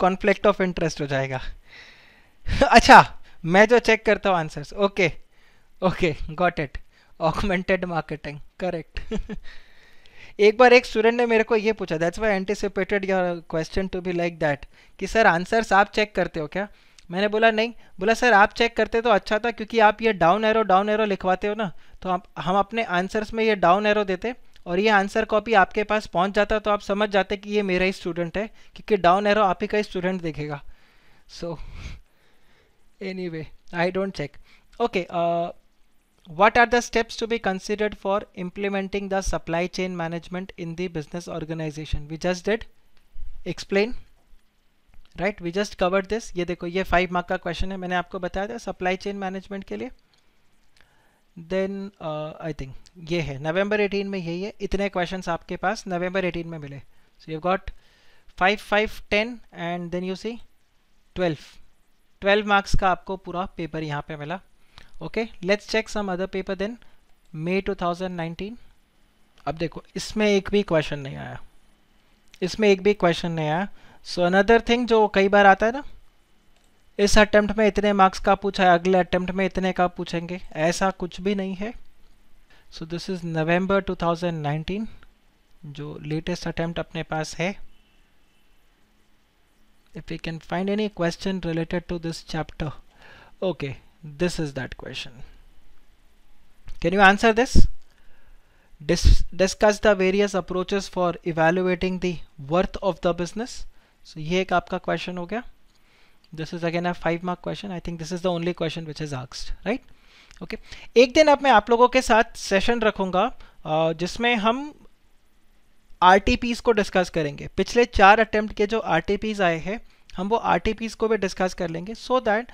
कॉन्फ्लिक्ट ऑफ इंटरेस्ट हो जाएगा अच्छा मैं जो चेक करता हूँ answers okay okay got it augmented marketing correct एक बार एक स्टूडेंट ने मेरे को ये पूछा that's why anticipated your question to be like that कि सर आंसर्स आप चेक करते हो क्या मैंने बोला नहीं बोला सर आप चेक करते तो अच्छा था क्योंकि आप ये डाउन एरो डाउन एरो लिखवाते हो ना तो आप हम अपने आंसर्स में ये डाउन एरो देते और ये आंसर कॉपी आपके पास पहुंच जाता तो आप समझ जाते कि ये मेरा ही स्टूडेंट है क्योंकि डाउन एरो आप ही का ही स्टूडेंट देखेगा so anyway I don't check okay What are the steps to be considered for implementing the supply chain management in the business organization? We just did explain right we just covered this ये देखो ये five mark का question है मैंने आपको बताया था supply chain management के लिए देन आई थिंक ये है नवंबर 18 में यही है इतने क्वेश्चंस आपके पास नवंबर 18 में मिले so you got five five ten and then you see twelve twelve marks का आपको पूरा पेपर यहाँ पे मिला okay let's check some other paper then May 2019 अब देखो इसमें एक भी क्वेश्चन नहीं आया इसमें एक भी क्वेश्चन नहीं आया सो अनदर थिंग जो कई बार आता है ना इस अटेम्प्ट में इतने मार्क्स का पूछा है अगले अटेम्प्ट में इतने का पूछेंगे ऐसा कुछ भी नहीं है सो दिस इज़ नवंबर 2019 जो लेटेस्ट अटेम्प्ट अपने पास है if we can find any question related to this chapter okay This is that question. Can you answer this? Dis discuss the various approaches for evaluating the worth of the business. So ye ek aapka question ho gaya This is again a five mark question. I think this is the only question which is asked, right? Okay. एक दिन अब मैं आप लोगों के साथ session रखूँगा जिसमें हम आर को डिस्कस करेंगे पिछले चार अटेम्प्ट के जो आर आए हैं हम वो आर को भी डिस्कस कर लेंगे सो so दैट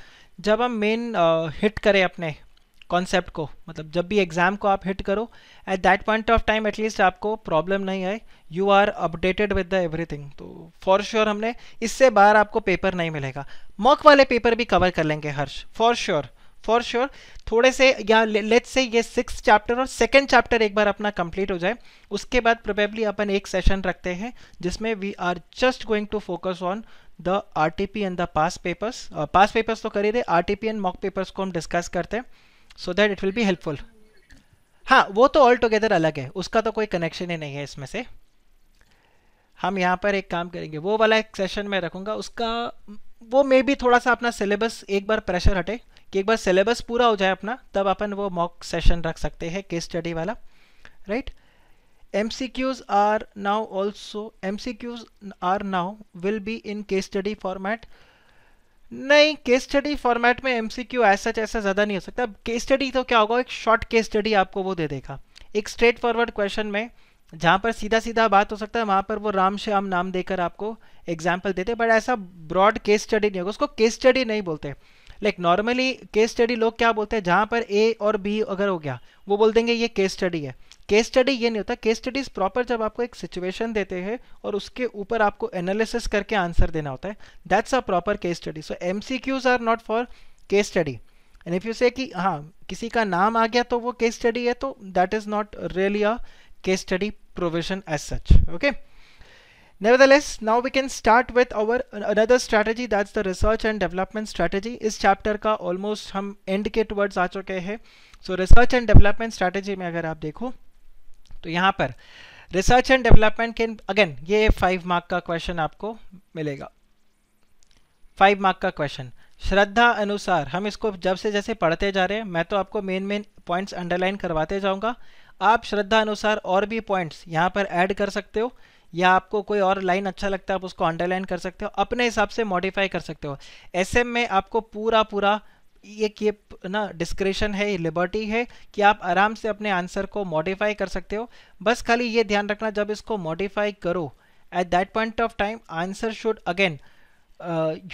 जब हम मेन हिट करें अपने कॉन्सेप्ट को मतलब जब भी एग्ज़ाम को आप हिट करो at that point of time at least आपको प्रॉब्लम नहीं आए you are updated with the everything तो फॉर श्योर sure हमने इससे बाहर आपको पेपर नहीं मिलेगा मॉक वाले पेपर भी कवर कर लेंगे Harsh for sure sure. For sure थोड़े से या लेट से ये सिक्स चैप्टर और सेकेंड चैप्टर एक बार अपना कंप्लीट हो जाए उसके बाद प्रोबेबली अपन एक सेशन रखते हैं जिसमें we are just going to focus on the R T P and the pass papers pass papers तो करिए R T P and mock papers को हम डिस्कस करते हैं so that it will be helpful हाँ वो तो ऑल टुगेदर अलग है उसका तो कोई कनेक्शन ही नहीं है इसमें से हम यहाँ पर एक काम करेंगे वो वाला एक सेशन मैं रखूँगा उसका वो मे भी थोड़ा सा अपना सिलेबस एक बार प्रेशर हटे कि एक बार सिलेबस पूरा हो जाए अपना तब अपन वो मॉक सेशन रख सकते हैं केस स्टडी वाला right M C Qs are now also M C Qs are now will be in case study format नहीं केस स्टडी फॉर्मेट में एम सी क्यू ऐसा ऐसा ज़्यादा नहीं हो सकता अब केस स्टडी तो क्या होगा एक शॉर्ट केस स्टडी आपको वो दे देगा एक स्ट्रेट फॉरवर्ड क्वेश्चन में जहाँ पर सीधा सीधा बात हो सकता है वहाँ पर वो राम श्याम नाम देकर आपको एग्जाम्पल देते बट ऐसा ब्रॉड केस स्टडी नहीं होगा उसको केस स्टडी नहीं बोलते लाइक नॉर्मली केस स्टडी लोग क्या बोलते हैं जहाँ पर ए और बी अगर हो गया वो बोल देंगे ये केस स्टडी है केस स्टडी ये नहीं होता केस स्टडीज प्रॉपर जब आपको एक सिचुएशन देते हैं और उसके ऊपर आपको एनालिसिस करके आंसर देना होता है that's a proper case study so M C Qs are not for case study and if you say कि हाँ किसी का नाम आ गया तो वो केस स्टडी है तो that is not really a case study provision as such okay Nevertheless, now we can start with our another strategy that's the research and development strategy. इस chapter का almost हम end के towards आ चुके हैं So research and development strategy में अगर आप देखो तो यहाँ पर रिसर्च एंड डेवलपमेंट के अगेन ये फाइव मार्क का क्वेश्चन आपको मिलेगा फाइव मार्क का क्वेश्चन श्रद्धा अनुसार हम इसको जब से जैसे पढ़ते जा रहे हैं मैं तो आपको मेन मेन पॉइंट्स अंडरलाइन करवाते जाऊंगा आप श्रद्धा अनुसार और भी पॉइंट्स यहाँ पर ऐड कर सकते हो या आपको कोई और लाइन अच्छा लगता है आप उसको अंडरलाइन कर सकते हो अपने हिसाब से मॉडिफाई कर सकते हो एस में आपको पूरा पूरा एक ये ना डिस्क्रिप्शन है लिबर्टी है कि आप आराम से अपने आंसर को मॉडिफाई कर सकते हो बस खाली ये ध्यान रखना जब इसको मॉडिफाई करो at that point of time answer should again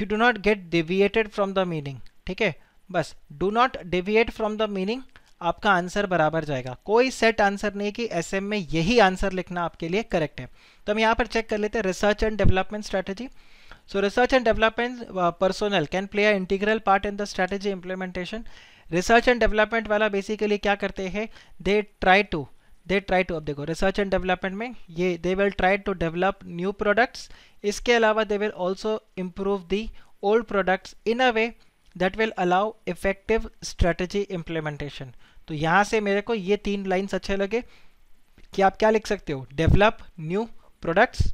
you do not get deviated from the meaning ठीक है बस do not deviate from the meaning आपका आंसर बराबर जाएगा कोई सेट आंसर नहीं कि एस में यही आंसर लिखना आपके लिए करेक्ट है तो हम यहाँ पर चेक कर लेते हैं research and development strategy so research and development personal can play a integral part in the strategy implementation research and development वाला बेसिकली क्या करते हैं they try to they try to अब देखो रिसर्च एंड डेवलपमेंट में ये they will try to develop new products इसके अलावा they will also improve the old products in a way that will allow effective strategy implementation तो यहाँ से मेरे को ये तीन लाइन्स अच्छे लगे कि आप क्या लिख सकते हो develop new products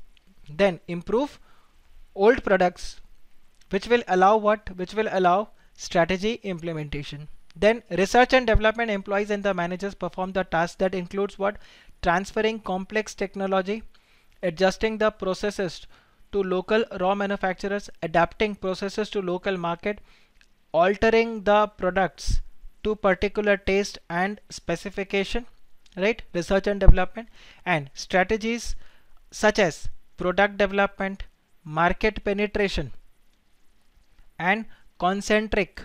then improve old products which will allow what which will allow strategy implementation then research and development employees and the managers perform the tasks that includes what transferring complex technology adjusting the processes to local raw manufacturers adapting processes to local market altering the products to particular taste and specification right research and development and strategies such as product development, market penetration and concentric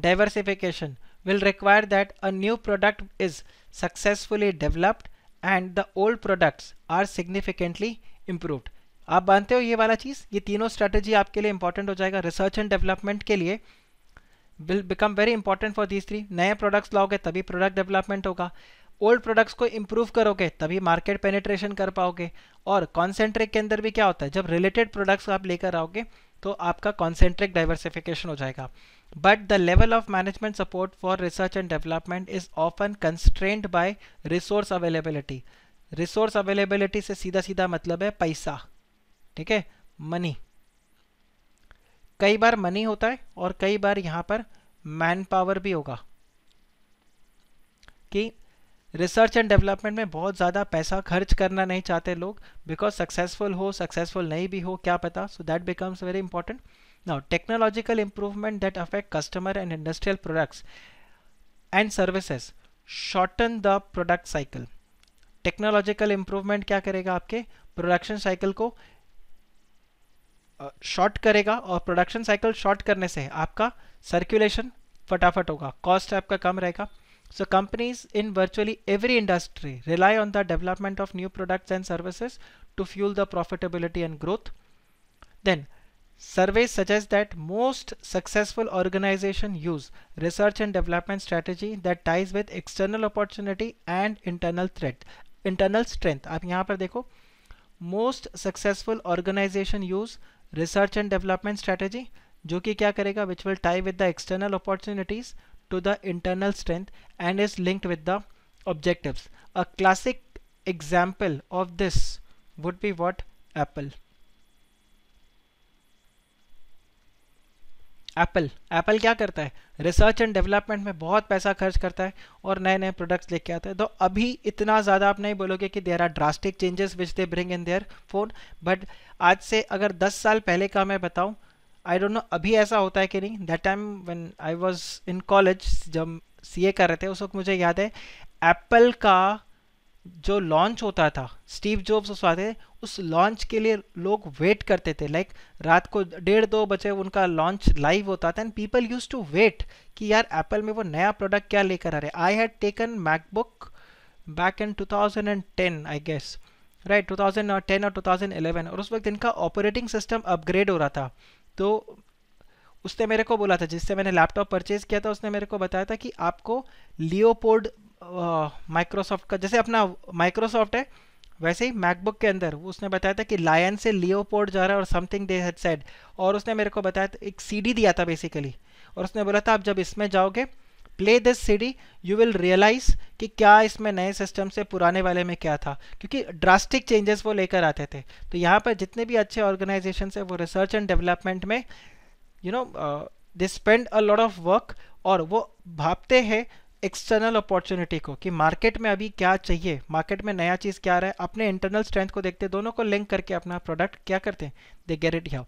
diversification will require that a new product is successfully developed and the old products are significantly improved आप मानते हो ये वाला चीज़ ये तीनों strategy आपके लिए important हो जाएगा रिसर्च एंड डेवलपमेंट के लिए will become very important for these three नए प्रोडक्ट्स लाओगे तभी प्रोडक्ट डेवलपमेंट होगा ओल्ड प्रोडक्ट्स को इम्प्रूव करोगे तभी मार्केट पेनिट्रेशन कर पाओगे और कॉन्सेंट्रेट के अंदर भी क्या होता है जब रिलेटेड प्रोडक्ट्स आप लेकर आओगे तो आपका कॉन्सेंट्रेट डाइवर्सिफिकेशन हो जाएगा but the level of management support for research and development is often constrained by resource availability resource availability से सीधा सीधा मतलब है पैसा ठीक है मनी कई बार मनी होता है और कई बार यहाँ पर मैन पावर भी होगा कि रिसर्च एंड डेवलपमेंट में बहुत ज़्यादा पैसा खर्च करना नहीं चाहते लोग बिकॉज सक्सेसफुल हो सक्सेसफुल नहीं भी हो क्या पता so that becomes very important now technological improvement that affect customer and industrial products and services shorten the product cycle technological improvement क्या करेगा आपके प्रोडक्शन साइकिल को शॉर्ट करेगा और प्रोडक्शन साइकिल शॉर्ट करने से आपका सर्कुलेशन फटाफट होगा कॉस्ट आपका कम रहेगा So companies in virtually every industry rely on the development of new products and services to fuel the profitability and growth. Then surveys suggest that most successful organizations use research and development strategy that ties with external opportunity and internal threat, internal strength. आप यहाँ पर देखो most successful organization use research and development strategy जो कि क्या करेगा which will tie with the external opportunities to the internal strength and is linked with the objectives. A classic example of this would be what Apple. Apple Apple क्या करता है research and development में बहुत पैसा खर्च करता है और नए नए प्रोडक्ट्स लेके आता है तो अभी इतना ज़्यादा आप नहीं बोलोगे कि there are drastic changes which they bring in their phone but आज से अगर 10 साल पहले का मैं बताऊं आई डोंट नो अभी ऐसा होता है कि नहीं that time when I was in college जब सीए कर रहे थे उस वक्त मुझे याद है एप्पल का जो लॉन्च होता था स्टीव जॉब्स उस आते उस लॉन्च के लिए लोग वेट करते थे लाइक रात को डेढ़ दो बजे उनका लॉन्च लाइव होता था and people use to wait कि यार एप्पल में वो नया प्रोडक्ट क्या लेकर आ रहे I had taken MacBook back in 2010 I guess right 2010 और 2011 और उस वक्त इनका ऑपरेटिंग सिस्टम अपग्रेड हो रहा था तो उसने मेरे को बोला था जिससे मैंने लैपटॉप परचेज किया था उसने मेरे को बताया था कि आपको लियोपोर्ड माइक्रोसॉफ्ट का जैसे अपना माइक्रोसॉफ्ट है वैसे ही मैकबुक के अंदर उसने बताया था कि लायन से लियोपोर्ड जा रहा है और समथिंग दे हेड सेड और उसने मेरे को बताया था एक सीडी दिया था बेसिकली और उसने बोला था आप जब इसमें जाओगे play this CD you will realise कि क्या इसमें नए सिस्टम से पुराने वाले में क्या था क्योंकि ड्रास्टिक चेंजेस वो लेकर आते थे तो यहाँ पर जितने भी अच्छे ऑर्गेनाइजेशन है वो रिसर्च एंड डेवलपमेंट में you know they spend a lot of work और वो भापते हैं एक्सटर्नल अपॉर्चुनिटी को कि मार्केट में अभी क्या चाहिए मार्केट में नया चीज़ क्या रहा है अपने इंटरनल स्ट्रेंथ को देखते दोनों को लिंक करके अपना प्रोडक्ट क्या करते हैं they get it how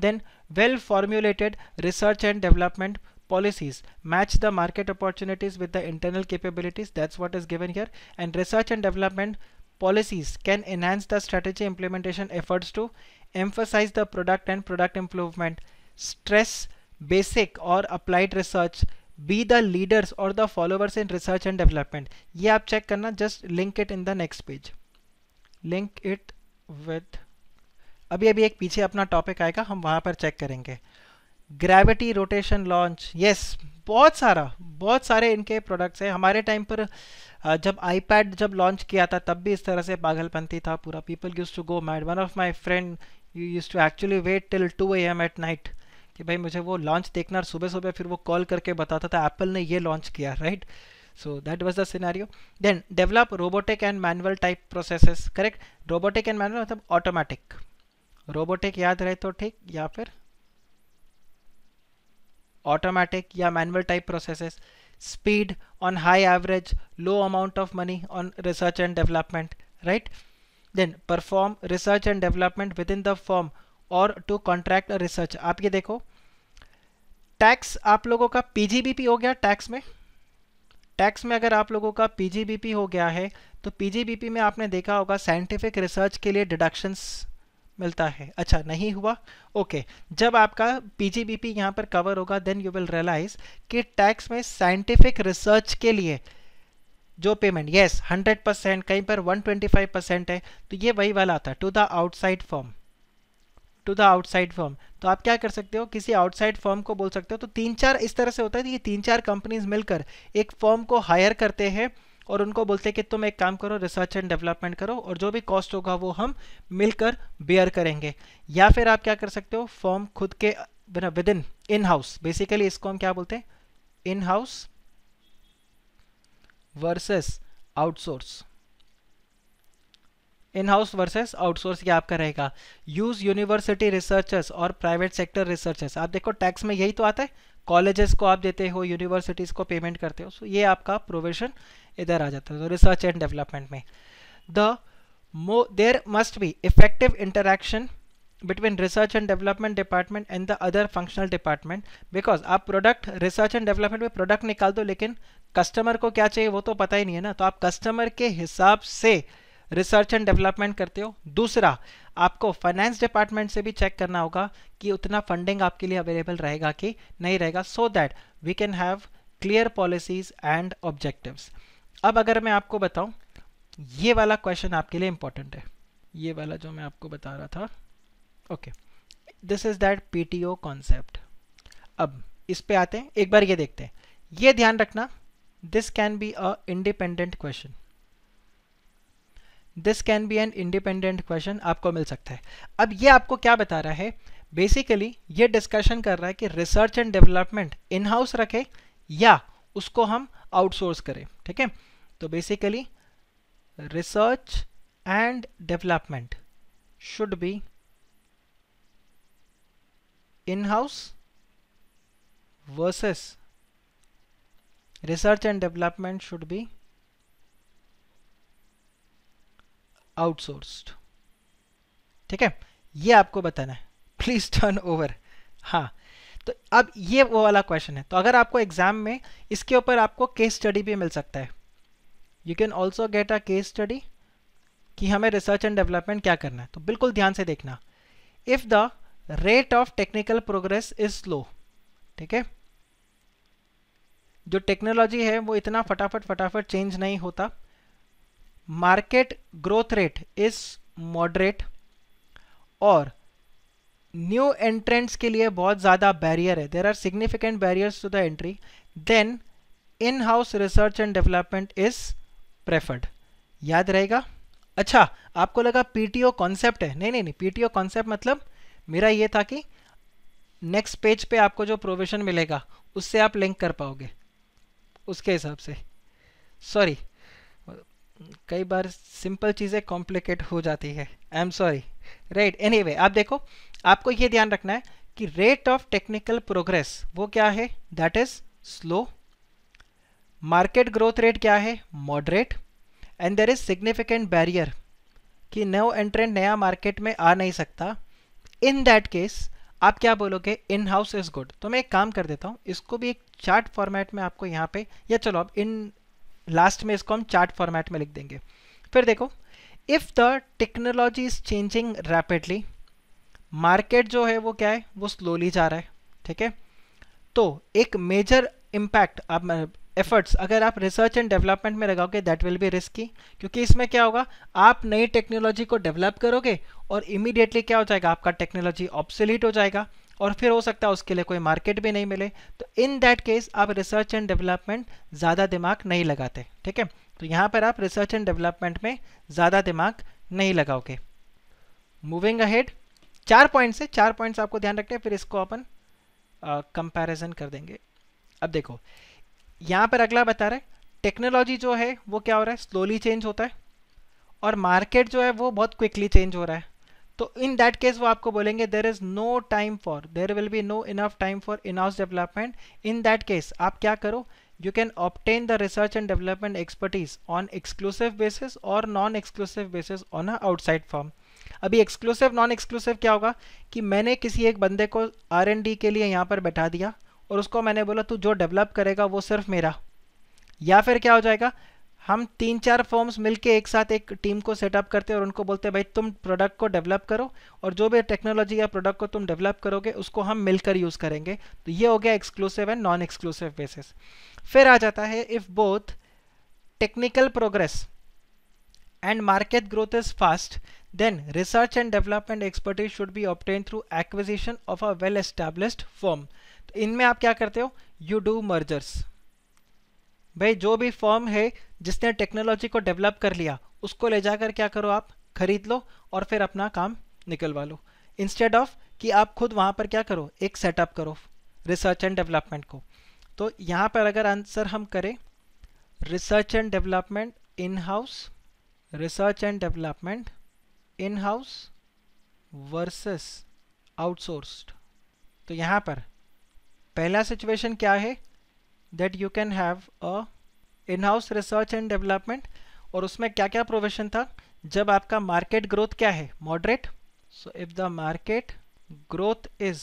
then well formulated research and development policies match the market opportunities with the internal capabilities that's what is given here and research and development policies can enhance the strategy implementation efforts to emphasize the product and product improvement stress basic or applied research be the leaders or the followers in research and development ye aap check karna just link it in the next page link it with अभी अभी एक पीछे अपना topic आएगा हम वहाँ पर check करेंगे ग्रेविटी रोटेशन लॉन्च यस बहुत सारा बहुत सारे इनके प्रोडक्ट्स हैं हमारे टाइम पर जब आईपैड जब लॉन्च किया था तब भी इस तरह से पागलपंथी था पूरा people use to go mad one of my friend you used to actually wait till two A M at night कि भाई मुझे वो लॉन्च देखना और सुबह सुबह फिर वो कॉल करके बताता था एप्पल ने ये लॉन्च किया right so that was the scenario then develop robotic and manual type processes correct robotic and manual मतलब ऑटोमेटिक रोबोटिक याद रहे तो ठीक या फिर automatic या manual type processes, speed on high average, low amount of money on research and development, right? Then perform research and development within the firm or to contract a research. आप ये देखो टैक्स आप लोगों का PGBP हो गया tax में tax में अगर आप लोगों का पीजीबीपी हो गया है तो पीजीबीपी में आपने देखा होगा साइंटिफिक रिसर्च के लिए डिडक्शंस मिलता है अच्छा नहीं हुआ ओके जब आपका पीजीबीपी यहाँ पर कवर होगा देन यू विल रियलाइज कि टैक्स में साइंटिफिक रिसर्च के लिए जो पेमेंट यस हंड्रेड परसेंट कहीं पर वन ट्वेंटी फाइव परसेंट है तो ये वही वाला आता है to the outside firm to the outside firm तो आप क्या कर सकते हो किसी आउटसाइड फॉर्म को बोल सकते हो तो तीन चार इस तरह से होता है कि तीन चार कंपनीज मिलकर एक फॉर्म को हायर करते हैं और उनको बोलते हैं कि तुम एक काम करो रिसर्च एंड डेवलपमेंट करो और जो भी कॉस्ट होगा वो हम मिलकर बेयर करेंगे या फिर आप क्या कर सकते हो फॉर्म खुद के with in in house basically इसको हम क्या बोलते हैं in house versus outsource in house versus outsource ये आपका रहेगा यूज यूनिवर्सिटी रिसर्चर्स और प्राइवेट सेक्टर रिसर्चर्स आप देखो टैक्स में यही तो आता है कॉलेजेस को आप देते हो यूनिवर्सिटीज़ को पेमेंट करते हो सो so ये आपका प्रोविजन इधर आ जाता है तो रिसर्च एंड डेवलपमेंट में द मो there must be effective interaction between research and development department and the other functional department because आप प्रोडक्ट रिसर्च एंड डेवलपमेंट में प्रोडक्ट निकाल दो लेकिन कस्टमर को क्या चाहिए वो तो पता ही नहीं है ना तो आप कस्टमर के हिसाब से रिसर्च एंड डेवलपमेंट करते हो दूसरा आपको फाइनेंस डिपार्टमेंट से भी चेक करना होगा कि उतना फंडिंग आपके लिए अवेलेबल रहेगा कि नहीं रहेगा so that we can have clear policies and objectives अब अगर मैं आपको बताऊं ये वाला क्वेश्चन आपके लिए इंपॉर्टेंट है ये वाला जो मैं आपको बता रहा था okay this is that PTO concept अब इस पे आते हैं एक बार ये देखते हैं ये ध्यान रखना this can be a independent question this can be an independent question आपको मिल सकता है अब ये आपको क्या बता रहा है बेसिकली ये डिस्कशन कर रहा है कि research and development in house रखें या उसको हम आउटसोर्स करें ठीक है तो basically research and development should be in house versus research and development should be outsource ठीक है ये आपको बताना है प्लीज टर्न ओवर हाँ तो अब ये वो वाला क्वेश्चन है तो अगर आपको एग्जाम में इसके ऊपर आपको केस स्टडी भी मिल सकता है you can also get a case study कि हमें रिसर्च एंड डेवलपमेंट क्या करना है तो बिल्कुल ध्यान से देखना if the rate of technical progress is slow ठीक है जो टेक्नोलॉजी है वो इतना फटाफट फटाफट चेंज नहीं होता market growth rate is moderate और न्यू एंट्रेंट्स के लिए बहुत ज़्यादा बैरियर है there are significant barriers to the entry then in house research and development is preferred याद रहेगा अच्छा आपको लगा पीटीओ कॉन्सेप्ट है नहीं नहीं नहीं पीटीओ कॉन्सेप्ट मतलब मेरा ये था कि नेक्स्ट पेज पे आपको जो प्रोविजन मिलेगा उससे आप लिंक कर पाओगे उसके हिसाब से सॉरी कई बार सिंपल चीज़ें कॉम्प्लिकेट हो जाती है I am sorry right any आप देखो आपको ये ध्यान रखना है कि रेट ऑफ टेक्निकल प्रोग्रेस वो क्या है that is slow market growth rate क्या है moderate and there is significant barrier कि नो एंट्रेंट नया मार्केट में आ नहीं सकता इन दैट केस आप क्या बोलोगे इन हाउस इज़ गुड तो मैं एक काम कर देता हूँ इसको भी एक चार्ट फॉर्मेट में आपको यहाँ पे या चलो अब इन लास्ट में इसको हम चार्ट फॉर्मेट में लिख देंगे फिर देखो if the technology is changing rapidly market जो है वो क्या है वो स्लोली जा रहा है ठीक है तो एक मेजर इम्पैक्ट आप एफर्ट्स अगर आप रिसर्च एंड डेवलपमेंट में लगाओगे दैट विल बी रिस्की क्योंकि इसमें क्या होगा आप नई टेक्नोलॉजी को डेवलप करोगे और इमीडिएटली क्या हो जाएगा आपका टेक्नोलॉजी ऑप्सोलीट हो जाएगा और फिर हो सकता है उसके लिए कोई मार्केट भी नहीं मिले तो इन दैट केस आप रिसर्च एंड डेवलपमेंट ज़्यादा दिमाग नहीं लगाते ठीक है तो यहाँ पर आप रिसर्च एंड डेवलपमेंट में ज़्यादा दिमाग नहीं लगाओगे मूविंग अहेड चार पॉइंट्स है चार पॉइंट्स आपको ध्यान रखना फिर इसको अपन कंपेरिजन कर देंगे अब देखो यहाँ पर अगला बता रहा है टेक्नोलॉजी जो है वो क्या हो रहा है स्लोली चेंज होता है और मार्केट जो है वो बहुत क्विकली चेंज हो रहा है तो इन दैट केस वो आपको बोलेंगे there is no time for there will be no enough time for in house development in that case आप क्या करो you can obtain the research and development expertise on exclusive basis और non exclusive basis on a outside firm अभी exclusive non exclusive क्या होगा कि मैंने किसी एक बंदे को आर डी के लिए यहाँ पर बैठा दिया और उसको मैंने बोला तू जो डेवलप करेगा वो सिर्फ मेरा या फिर क्या हो जाएगा हम तीन चार फॉर्म्स मिलके एक साथ एक टीम को सेटअप करते हैं और उनको बोलते हैं भाई तुम प्रोडक्ट को डेवलप करो और जो भी टेक्नोलॉजी या प्रोडक्ट को तुम डेवलप करोगे उसको हम मिलकर यूज़ करेंगे तो ये हो गया exclusive and non exclusive basis फिर आ जाता है if both technical progress and market growth is fast Then research and development expertise should be obtained through acquisition of a well established firm. तो इनमें आप क्या करते हो यू डू मर्जर्स भाई जो भी फॉर्म है जिसने टेक्नोलॉजी को डेवलप कर लिया उसको ले जाकर क्या करो आप खरीद लो और फिर अपना काम निकलवा लो इंस्टेड ऑफ कि आप खुद वहां पर क्या करो एक सेटअप करो रिसर्च एंड डेवलपमेंट को तो यहां पर अगर आंसर हम करें research and development in house research and development in house versus outsourced तो यहाँ पर पहला सिचुएशन क्या है that you can have a in house research and development और उसमें क्या क्या प्रोविजन था जब आपका मार्केट ग्रोथ क्या है moderate so if the market growth is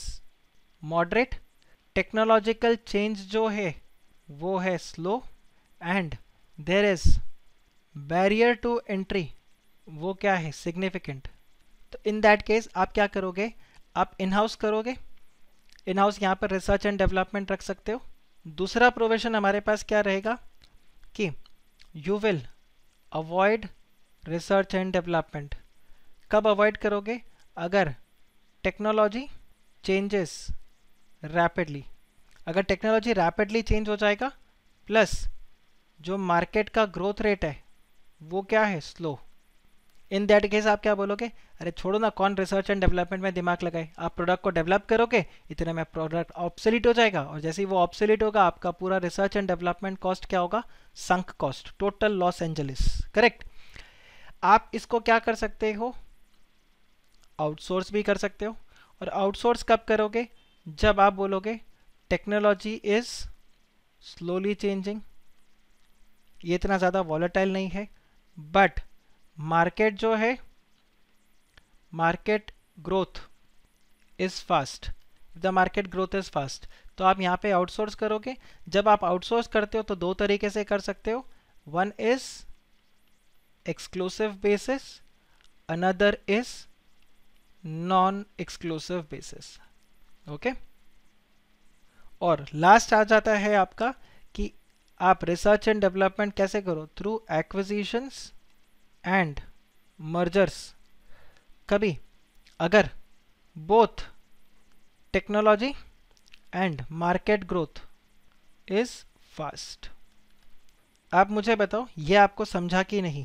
moderate technological change जो है वो है slow and there is barrier to entry वो क्या है सिग्निफिकेंट तो इन दैट केस आप क्या करोगे आप इन हाउस करोगे इन हाउस यहाँ पर रिसर्च एंड डेवलपमेंट रख सकते हो दूसरा प्रोविजन हमारे पास क्या रहेगा कि you will avoid research and development कब अवॉइड करोगे अगर टेक्नोलॉजी चेंजेस रैपिडली अगर टेक्नोलॉजी रैपिडली चेंज हो जाएगा प्लस जो मार्केट का ग्रोथ रेट है वो क्या है स्लो इन दैट केस आप क्या बोलोगे अरे छोड़ो ना कौन रिसर्च एंड डेवलपमेंट में दिमाग लगाए आप प्रोडक्ट को डेवलप करोगे इतने में प्रोडक्ट ऑप्सलिट हो जाएगा और जैसे ही वो ऑप्सोलिट होगा आपका पूरा रिसर्च एंड डेवलपमेंट कॉस्ट क्या होगा sunk cost total loss analysis correct आप इसको क्या कर सकते हो आउटसोर्स भी कर सकते हो और आउटसोर्स कब करोगे जब आप बोलोगे टेक्नोलॉजी इज स्लोली चेंजिंग ये इतना ज़्यादा वॉलेटाइल नहीं है बट मार्केट जो है market growth is fast if the market growth is fast तो आप यहाँ पे आउटसोर्स करोगे जब आप आउटसोर्स करते हो तो दो तरीके से कर सकते हो one is exclusive basis another is non exclusive basis okay और लास्ट आ जाता है आपका कि आप रिसर्च एंड डेवलपमेंट कैसे करो थ्रू एक्विजिशंस एंड मर्जर्स कभी अगर both technology and market growth is fast आप मुझे बताओ ये आपको समझा कि नहीं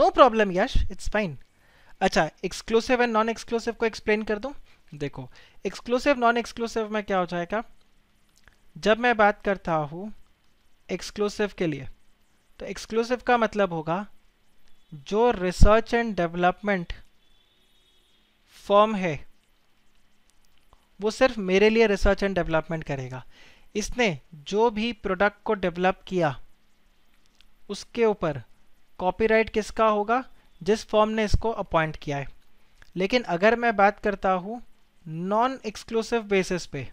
no problem yes it's fine अच्छा एक्सक्लूसिव एंड नॉन एक्सक्लूसिव को एक्सप्लेन कर दूं देखो एक्सक्लूसिव नॉन एक्सक्लूसिव में क्या हो जाएगा जब मैं बात करता हूं एक्सक्लूसिव के लिए तो एक्सक्लूसिव का मतलब होगा जो रिसर्च एंड डेवलपमेंट फॉर्म है वो सिर्फ मेरे लिए रिसर्च एंड डेवलपमेंट करेगा इसने जो भी प्रोडक्ट को डेवलप किया उसके ऊपर कॉपीराइट किसका होगा जिस फॉर्म ने इसको अपॉइंट किया है लेकिन अगर मैं बात करता हूँ नॉन एक्सक्लूसिव बेसिस पे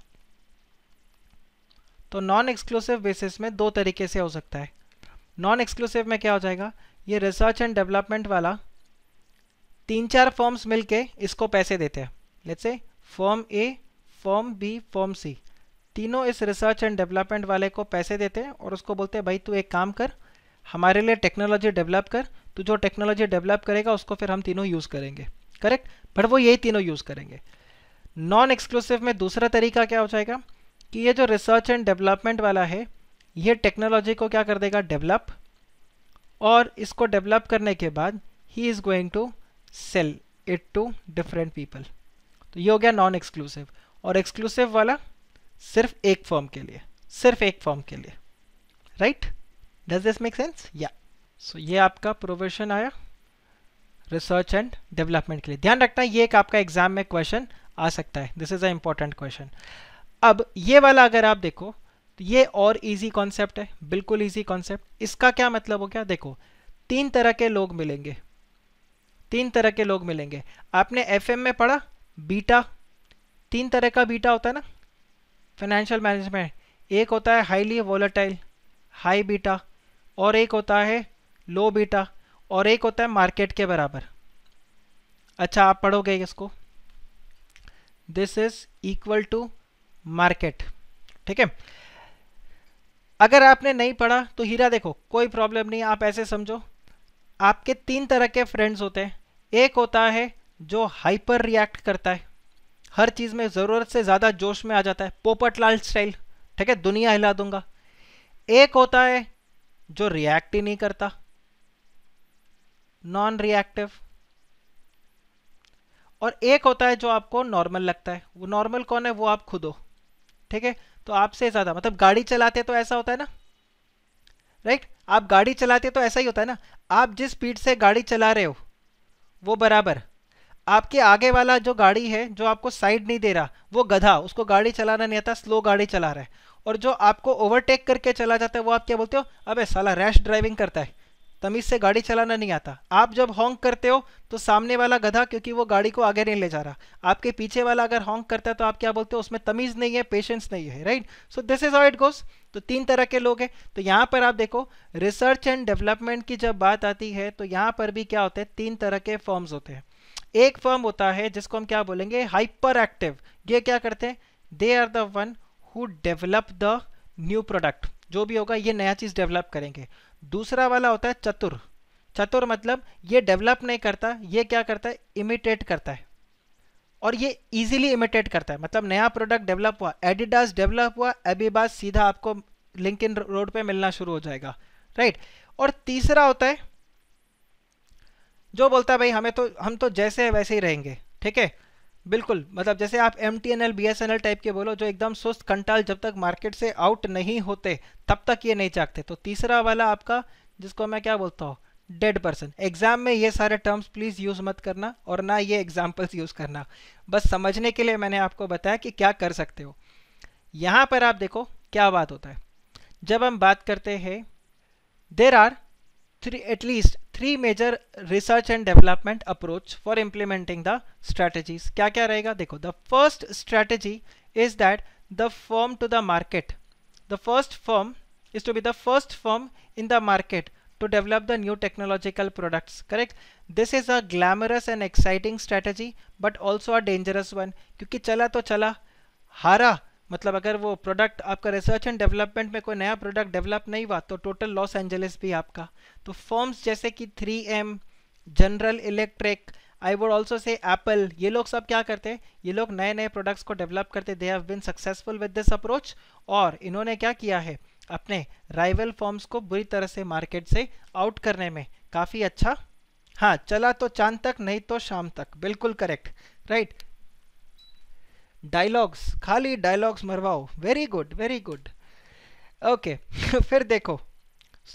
तो नॉन एक्सक्लूसिव बेसिस में दो तरीके से हो सकता है नॉन एक्सक्लूसिव में क्या हो जाएगा ये रिसर्च एंड डेवलपमेंट वाला तीन चार फॉर्म्स मिलके इसको पैसे देते हैं let's say firm A firm B firm C तीनों इस रिसर्च एंड डेवलपमेंट वाले को पैसे देते हैं और उसको बोलते हैं भाई तू एक काम कर हमारे लिए टेक्नोलॉजी डेवलप कर तो जो टेक्नोलॉजी डेवलप करेगा उसको फिर हम तीनों यूज़ करेंगे करेक्ट बट वो यही तीनों यूज़ करेंगे नॉन एक्सक्लूसिव में दूसरा तरीका क्या हो जाएगा कि ये जो रिसर्च एंड डेवलपमेंट वाला है ये टेक्नोलॉजी को क्या कर देगा डेवलप और इसको डेवलप करने के बाद ही is going to sell it to different people तो ये हो गया नॉन एक्सक्लूसिव और एक्सक्लूसिव वाला सिर्फ एक फॉर्म के लिए सिर्फ एक फॉर्म के लिए right does this make sense या सो ये आपका प्रोविजन आया रिसर्च एंड डेवलपमेंट के लिए ध्यान रखना ये एक आपका एग्जाम में क्वेश्चन आ सकता है this is a important question अब ये वाला अगर आप देखो तो ये और इजी कॉन्सेप्ट है बिल्कुल इजी कॉन्सेप्ट इसका क्या मतलब हो गया देखो तीन तरह के लोग मिलेंगे तीन तरह के लोग मिलेंगे आपने एफ में पढ़ा बीटा तीन तरह का बीटा होता है ना फाइनेंशियल मैनेजमेंट एक होता है हाईली वोलाटाइल हाई बीटा और एक होता है लो बीटा और एक होता है मार्केट के बराबर अच्छा आप पढ़ोगे इसको this is equal to market ठीक है अगर आपने नहीं पढ़ा तो हीरा देखो कोई प्रॉब्लम नहीं आप ऐसे समझो आपके तीन तरह के फ्रेंड्स होते हैं एक होता है जो हाइपर रिएक्ट करता है हर चीज़ में ज़रूरत से ज़्यादा जोश में आ जाता है पोपट लाल स्टाइल ठीक है दुनिया हिला दूंगा एक होता है जो रिएक्ट ही नहीं करता नॉन रिएक्टिव और एक होता है जो आपको नॉर्मल लगता है वो नॉर्मल कौन है वो आप खुद हो ठीक है तो आपसे ज़्यादा मतलब गाड़ी चलाते तो ऐसा होता है ना राइट आप गाड़ी चलाते तो ऐसा ही होता है ना आप जिस स्पीड से गाड़ी चला रहे हो वो बराबर आपके आगे वाला जो गाड़ी है जो आपको साइड नहीं दे रहा वो गधा उसको गाड़ी चलाना नहीं आता स्लो गाड़ी चला रहा है और जो आपको ओवरटेक करके चला जाता है वो आप क्या बोलते हो अबे साला रैश ड्राइविंग करता है तमीज से गाड़ी चलाना नहीं आता आप जब हॉन्क करते हो तो सामने वाला गधा क्योंकि वो गाड़ी को आगे नहीं ले जा रहा आपके पीछे वाला अगर हॉन्क करता है तो आप क्या बोलते हो उसमें तमीज़ नहीं है पेशेंस नहीं है right so this is how it goes तो तीन तरह के लोग हैं तो यहाँ पर आप देखो रिसर्च एंड डेवलपमेंट की जब बात आती है तो यहाँ पर भी क्या होते हैं तीन तरह के फॉर्म्स होते हैं एक फॉर्म होता है जिसको हम क्या बोलेंगे हाइपर एक्टिव ये क्या करते हैं they are the one who develop the new product जो भी होगा ये नया चीज़ डेवलप करेंगे दूसरा वाला होता है चतुर चतुर मतलब ये डेवलप नहीं करता ये क्या करता है इमिटेट करता है और ये इजीली इमिटेट करता है मतलब नया प्रोडक्ट डेवलप हुआ एडिडास डेवलप हुआ अभी बात सीधा आपको लिंक इन रोड पे मिलना शुरू हो जाएगा राइट और तीसरा होता है जो बोलता है भाई हमें तो हम तो जैसे है वैसे ही रहेंगे ठीक है बिल्कुल मतलब जैसे आप M T N L B S N L type के बोलो जो एकदम सुस्त कंटाल जब तक मार्केट से आउट नहीं होते तब तक ये नहीं जागते तो तीसरा वाला आपका जिसको मैं क्या बोलता हूँ डेड पर्सन एग्जाम में ये सारे टर्म्स प्लीज़ यूज़ मत करना और ना ये एग्जाम्पल्स यूज़ करना बस समझने के लिए मैंने आपको बताया कि क्या कर सकते हो यहाँ पर आप देखो क्या बात होता है जब हम बात करते हैं there are three at least three major research and development approach for implementing the strategies. क्या क्या रहेगा देखो the first strategy is that the firm to the market. The first firm is to be the first firm in the market to develop the new technological products correct this is a glamorous and exciting strategy but also a dangerous one क्योंकि चला तो चला हारा मतलब अगर वो product आपका research and development में कोई नया प्रोडक्ट डेवलप नहीं हुआ तो टोटल लॉस एंजलिस भी आपका तो फॉर्म्स जैसे कि three M General Electric I would also say Apple ये लोग सब क्या करते हैं ये लोग नए नए प्रोडक्ट्स को डेवलप करते they have been successful with this approach और इन्होंने क्या किया है अपने राइवल फॉर्म्स को बुरी तरह से मार्केट से आउट करने में काफ़ी अच्छा हाँ चला तो चांद तक नहीं तो शाम तक बिल्कुल करेक्ट राइट डायलॉग्स खाली डायलॉग्स मरवाओ very good very good okay फिर देखो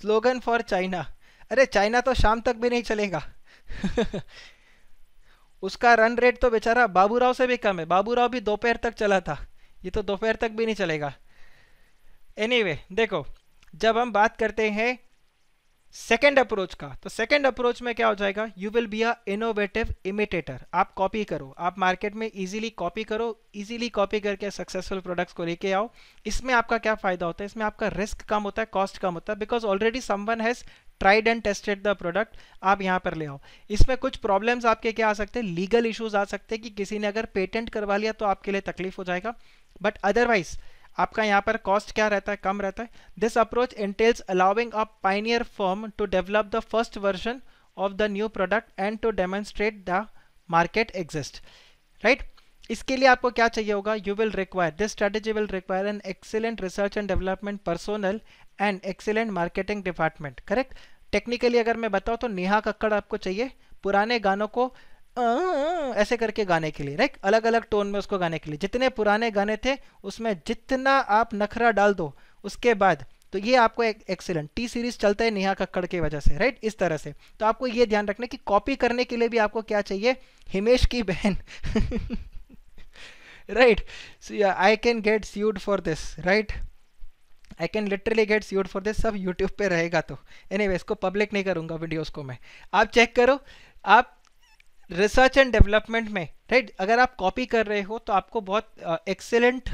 स्लोगन फॉर चाइना अरे चाइना तो शाम तक भी नहीं चलेगा उसका रन रेट तो बेचारा बाबूराव से भी कम है बाबूराव भी दोपहर तक चला था ये तो दोपहर तक भी नहीं चलेगा एनीवे anyway, देखो जब हम बात करते हैं सेकेंड अप्रोच का तो सेकेंड अप्रोच में क्या हो जाएगा you will be a innovative imitator आप कॉपी करो आप मार्केट में इजीली कॉपी करो इजीली कॉपी करके सक्सेसफुल प्रोडक्ट्स को लेके आओ इसमें आपका क्या फायदा होता है इसमें आपका रिस्क कम होता है कॉस्ट कम होता है because already someone has tried and tested the product आप यहाँ पर ले आओ इसमें कुछ प्रॉब्लम्स आपके क्या आ सकते हैं लीगल इशूज़ आ सकते हैं कि किसी ने अगर पेटेंट करवा लिया तो आपके लिए तकलीफ हो जाएगा बट अदरवाइज़ आपका यहाँ पर कॉस्ट क्या रहता है कम रहता है this approach entails allowing a pioneer firm to develop the first version of the new product and to demonstrate the market exist right इसके लिए आपको क्या चाहिए होगा you will require this strategy will require an excellent research and development personnel and excellent marketing department correct technically अगर मैं बताऊँ तो नेहा कक्कड़ आपको चाहिए पुराने गानों को हाँ, ऐसे करके गाने के लिए राइट अलग अलग टोन में उसको गाने के लिए जितने पुराने गाने थे उसमें जितना आप नखरा डाल दो उसके बाद तो ये आपको एक एक्सीलेंट टी सीरीज चलता है नेहा कक्कड़ की वजह से राइट इस तरह से तो आपको ये ध्यान रखना कि कॉपी करने के लिए भी आपको क्या चाहिए हिमेश की बहन right I can get sued for this right I can literally get sued for this सब यूट्यूब पे रहेगा तो एनी anyway, इसको पब्लिक नहीं करूँगा वीडियोज को मैं आप चेक करो आप रिसर्च एंड डेवलपमेंट में राइट right? अगर आप कॉपी कर रहे हो तो आपको बहुत excellent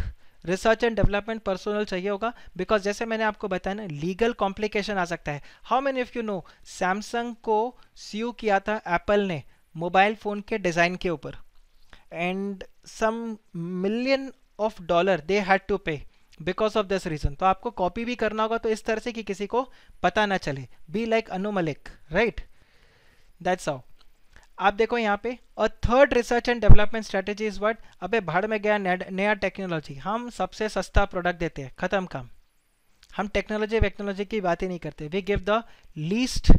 research and development personnel चाहिए होगा बिकॉज जैसे मैंने आपको बताया ना लीगल कॉम्प्लिकेशन आ सकता है how many if you know Samsung को सीयू किया था एप्पल ने मोबाइल फ़ोन के डिज़ाइन के ऊपर and some million of dollar they had to pay because of this reason तो आपको कॉपी भी करना होगा तो इस तरह से कि किसी को पता ना चले be like Anu Malik right that's of आप देखो यहाँ पे और third research and development strategy is what अबे भाड़ में गया नया टेक्नोलॉजी हम सबसे सस्ता प्रोडक्ट देते हैं खत्म काम हम टेक्नोलॉजी वेक्नोलॉजी की बात ही नहीं करते we give the least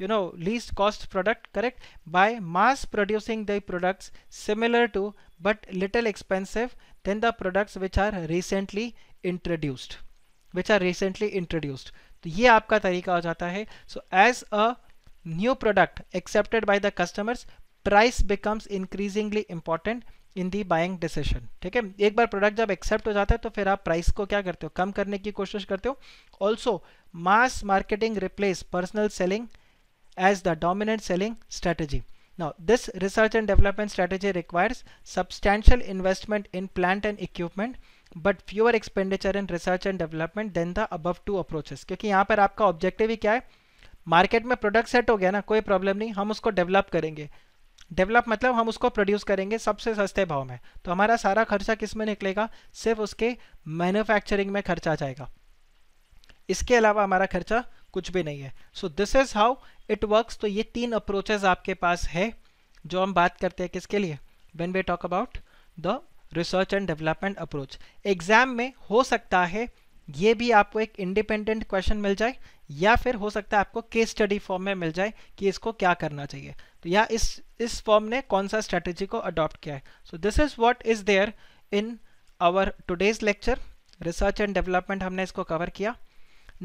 you know least cost product correct by mass producing the products similar to but little expensive than the products which are recently introduced which are recently introduced तो ये आपका तरीका हो जाता है so as a new product accepted by the customers price becomes increasingly important in the buying decision ठीक है एक बार प्रोडक्ट जब एक्सेप्ट हो जाता है तो फिर आप प्राइस को क्या करते हो कम करने की कोशिश करते हो also mass marketing replace personal selling as the dominant selling strategy Now, this research and development strategy requires substantial investment in plant and equipment but fewer expenditure in research and development than the above two approaches क्योंकि यहाँ पर आपका objective ही क्या है market में product set हो गया ना कोई प्रॉब्लम नहीं हम उसको डेवलप करेंगे डेवलप मतलब हम उसको प्रोड्यूस करेंगे सबसे सस्ते भाव में तो हमारा सारा खर्चा किस में निकलेगा सिर्फ उसके मैन्युफैक्चरिंग में खर्चा जाएगा इसके अलावा हमारा खर्चा कुछ भी नहीं है so this is how it works तो ये तीन अप्रोचेज आपके पास है जो हम बात करते हैं किसके लिए when we talk about the research and development approach exam में हो सकता है ये भी आपको एक इंडिपेंडेंट क्वेश्चन मिल जाए या फिर हो सकता है आपको केस स्टडी फॉर्म में मिल जाए कि इसको क्या करना चाहिए तो या इस इस फॉर्म ने कौन सा स्ट्रेटेजी को अडॉप्ट किया है so this is what is there in our today's lecture research and development हमने इसको कवर किया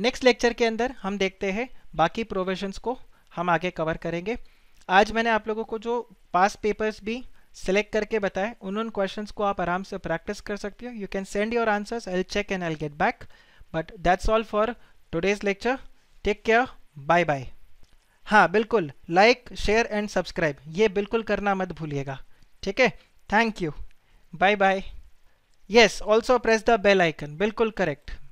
नेक्स्ट लेक्चर के अंदर हम देखते हैं बाकी प्रोविजन्स को हम आगे कवर करेंगे आज मैंने आप लोगों को जो पास पेपर्स भी सेलेक्ट करके बताए उन उन क्वेश्चंस को आप आराम से प्रैक्टिस कर सकते हो you can send your answers I check and I get back but that's all for today's lecture take care bye bye हाँ बिल्कुल लाइक शेयर एंड सब्सक्राइब ये बिल्कुल करना मत भूलिएगा ठीक है thank you bye bye yes also press the bell icon बिल्कुल करेक्ट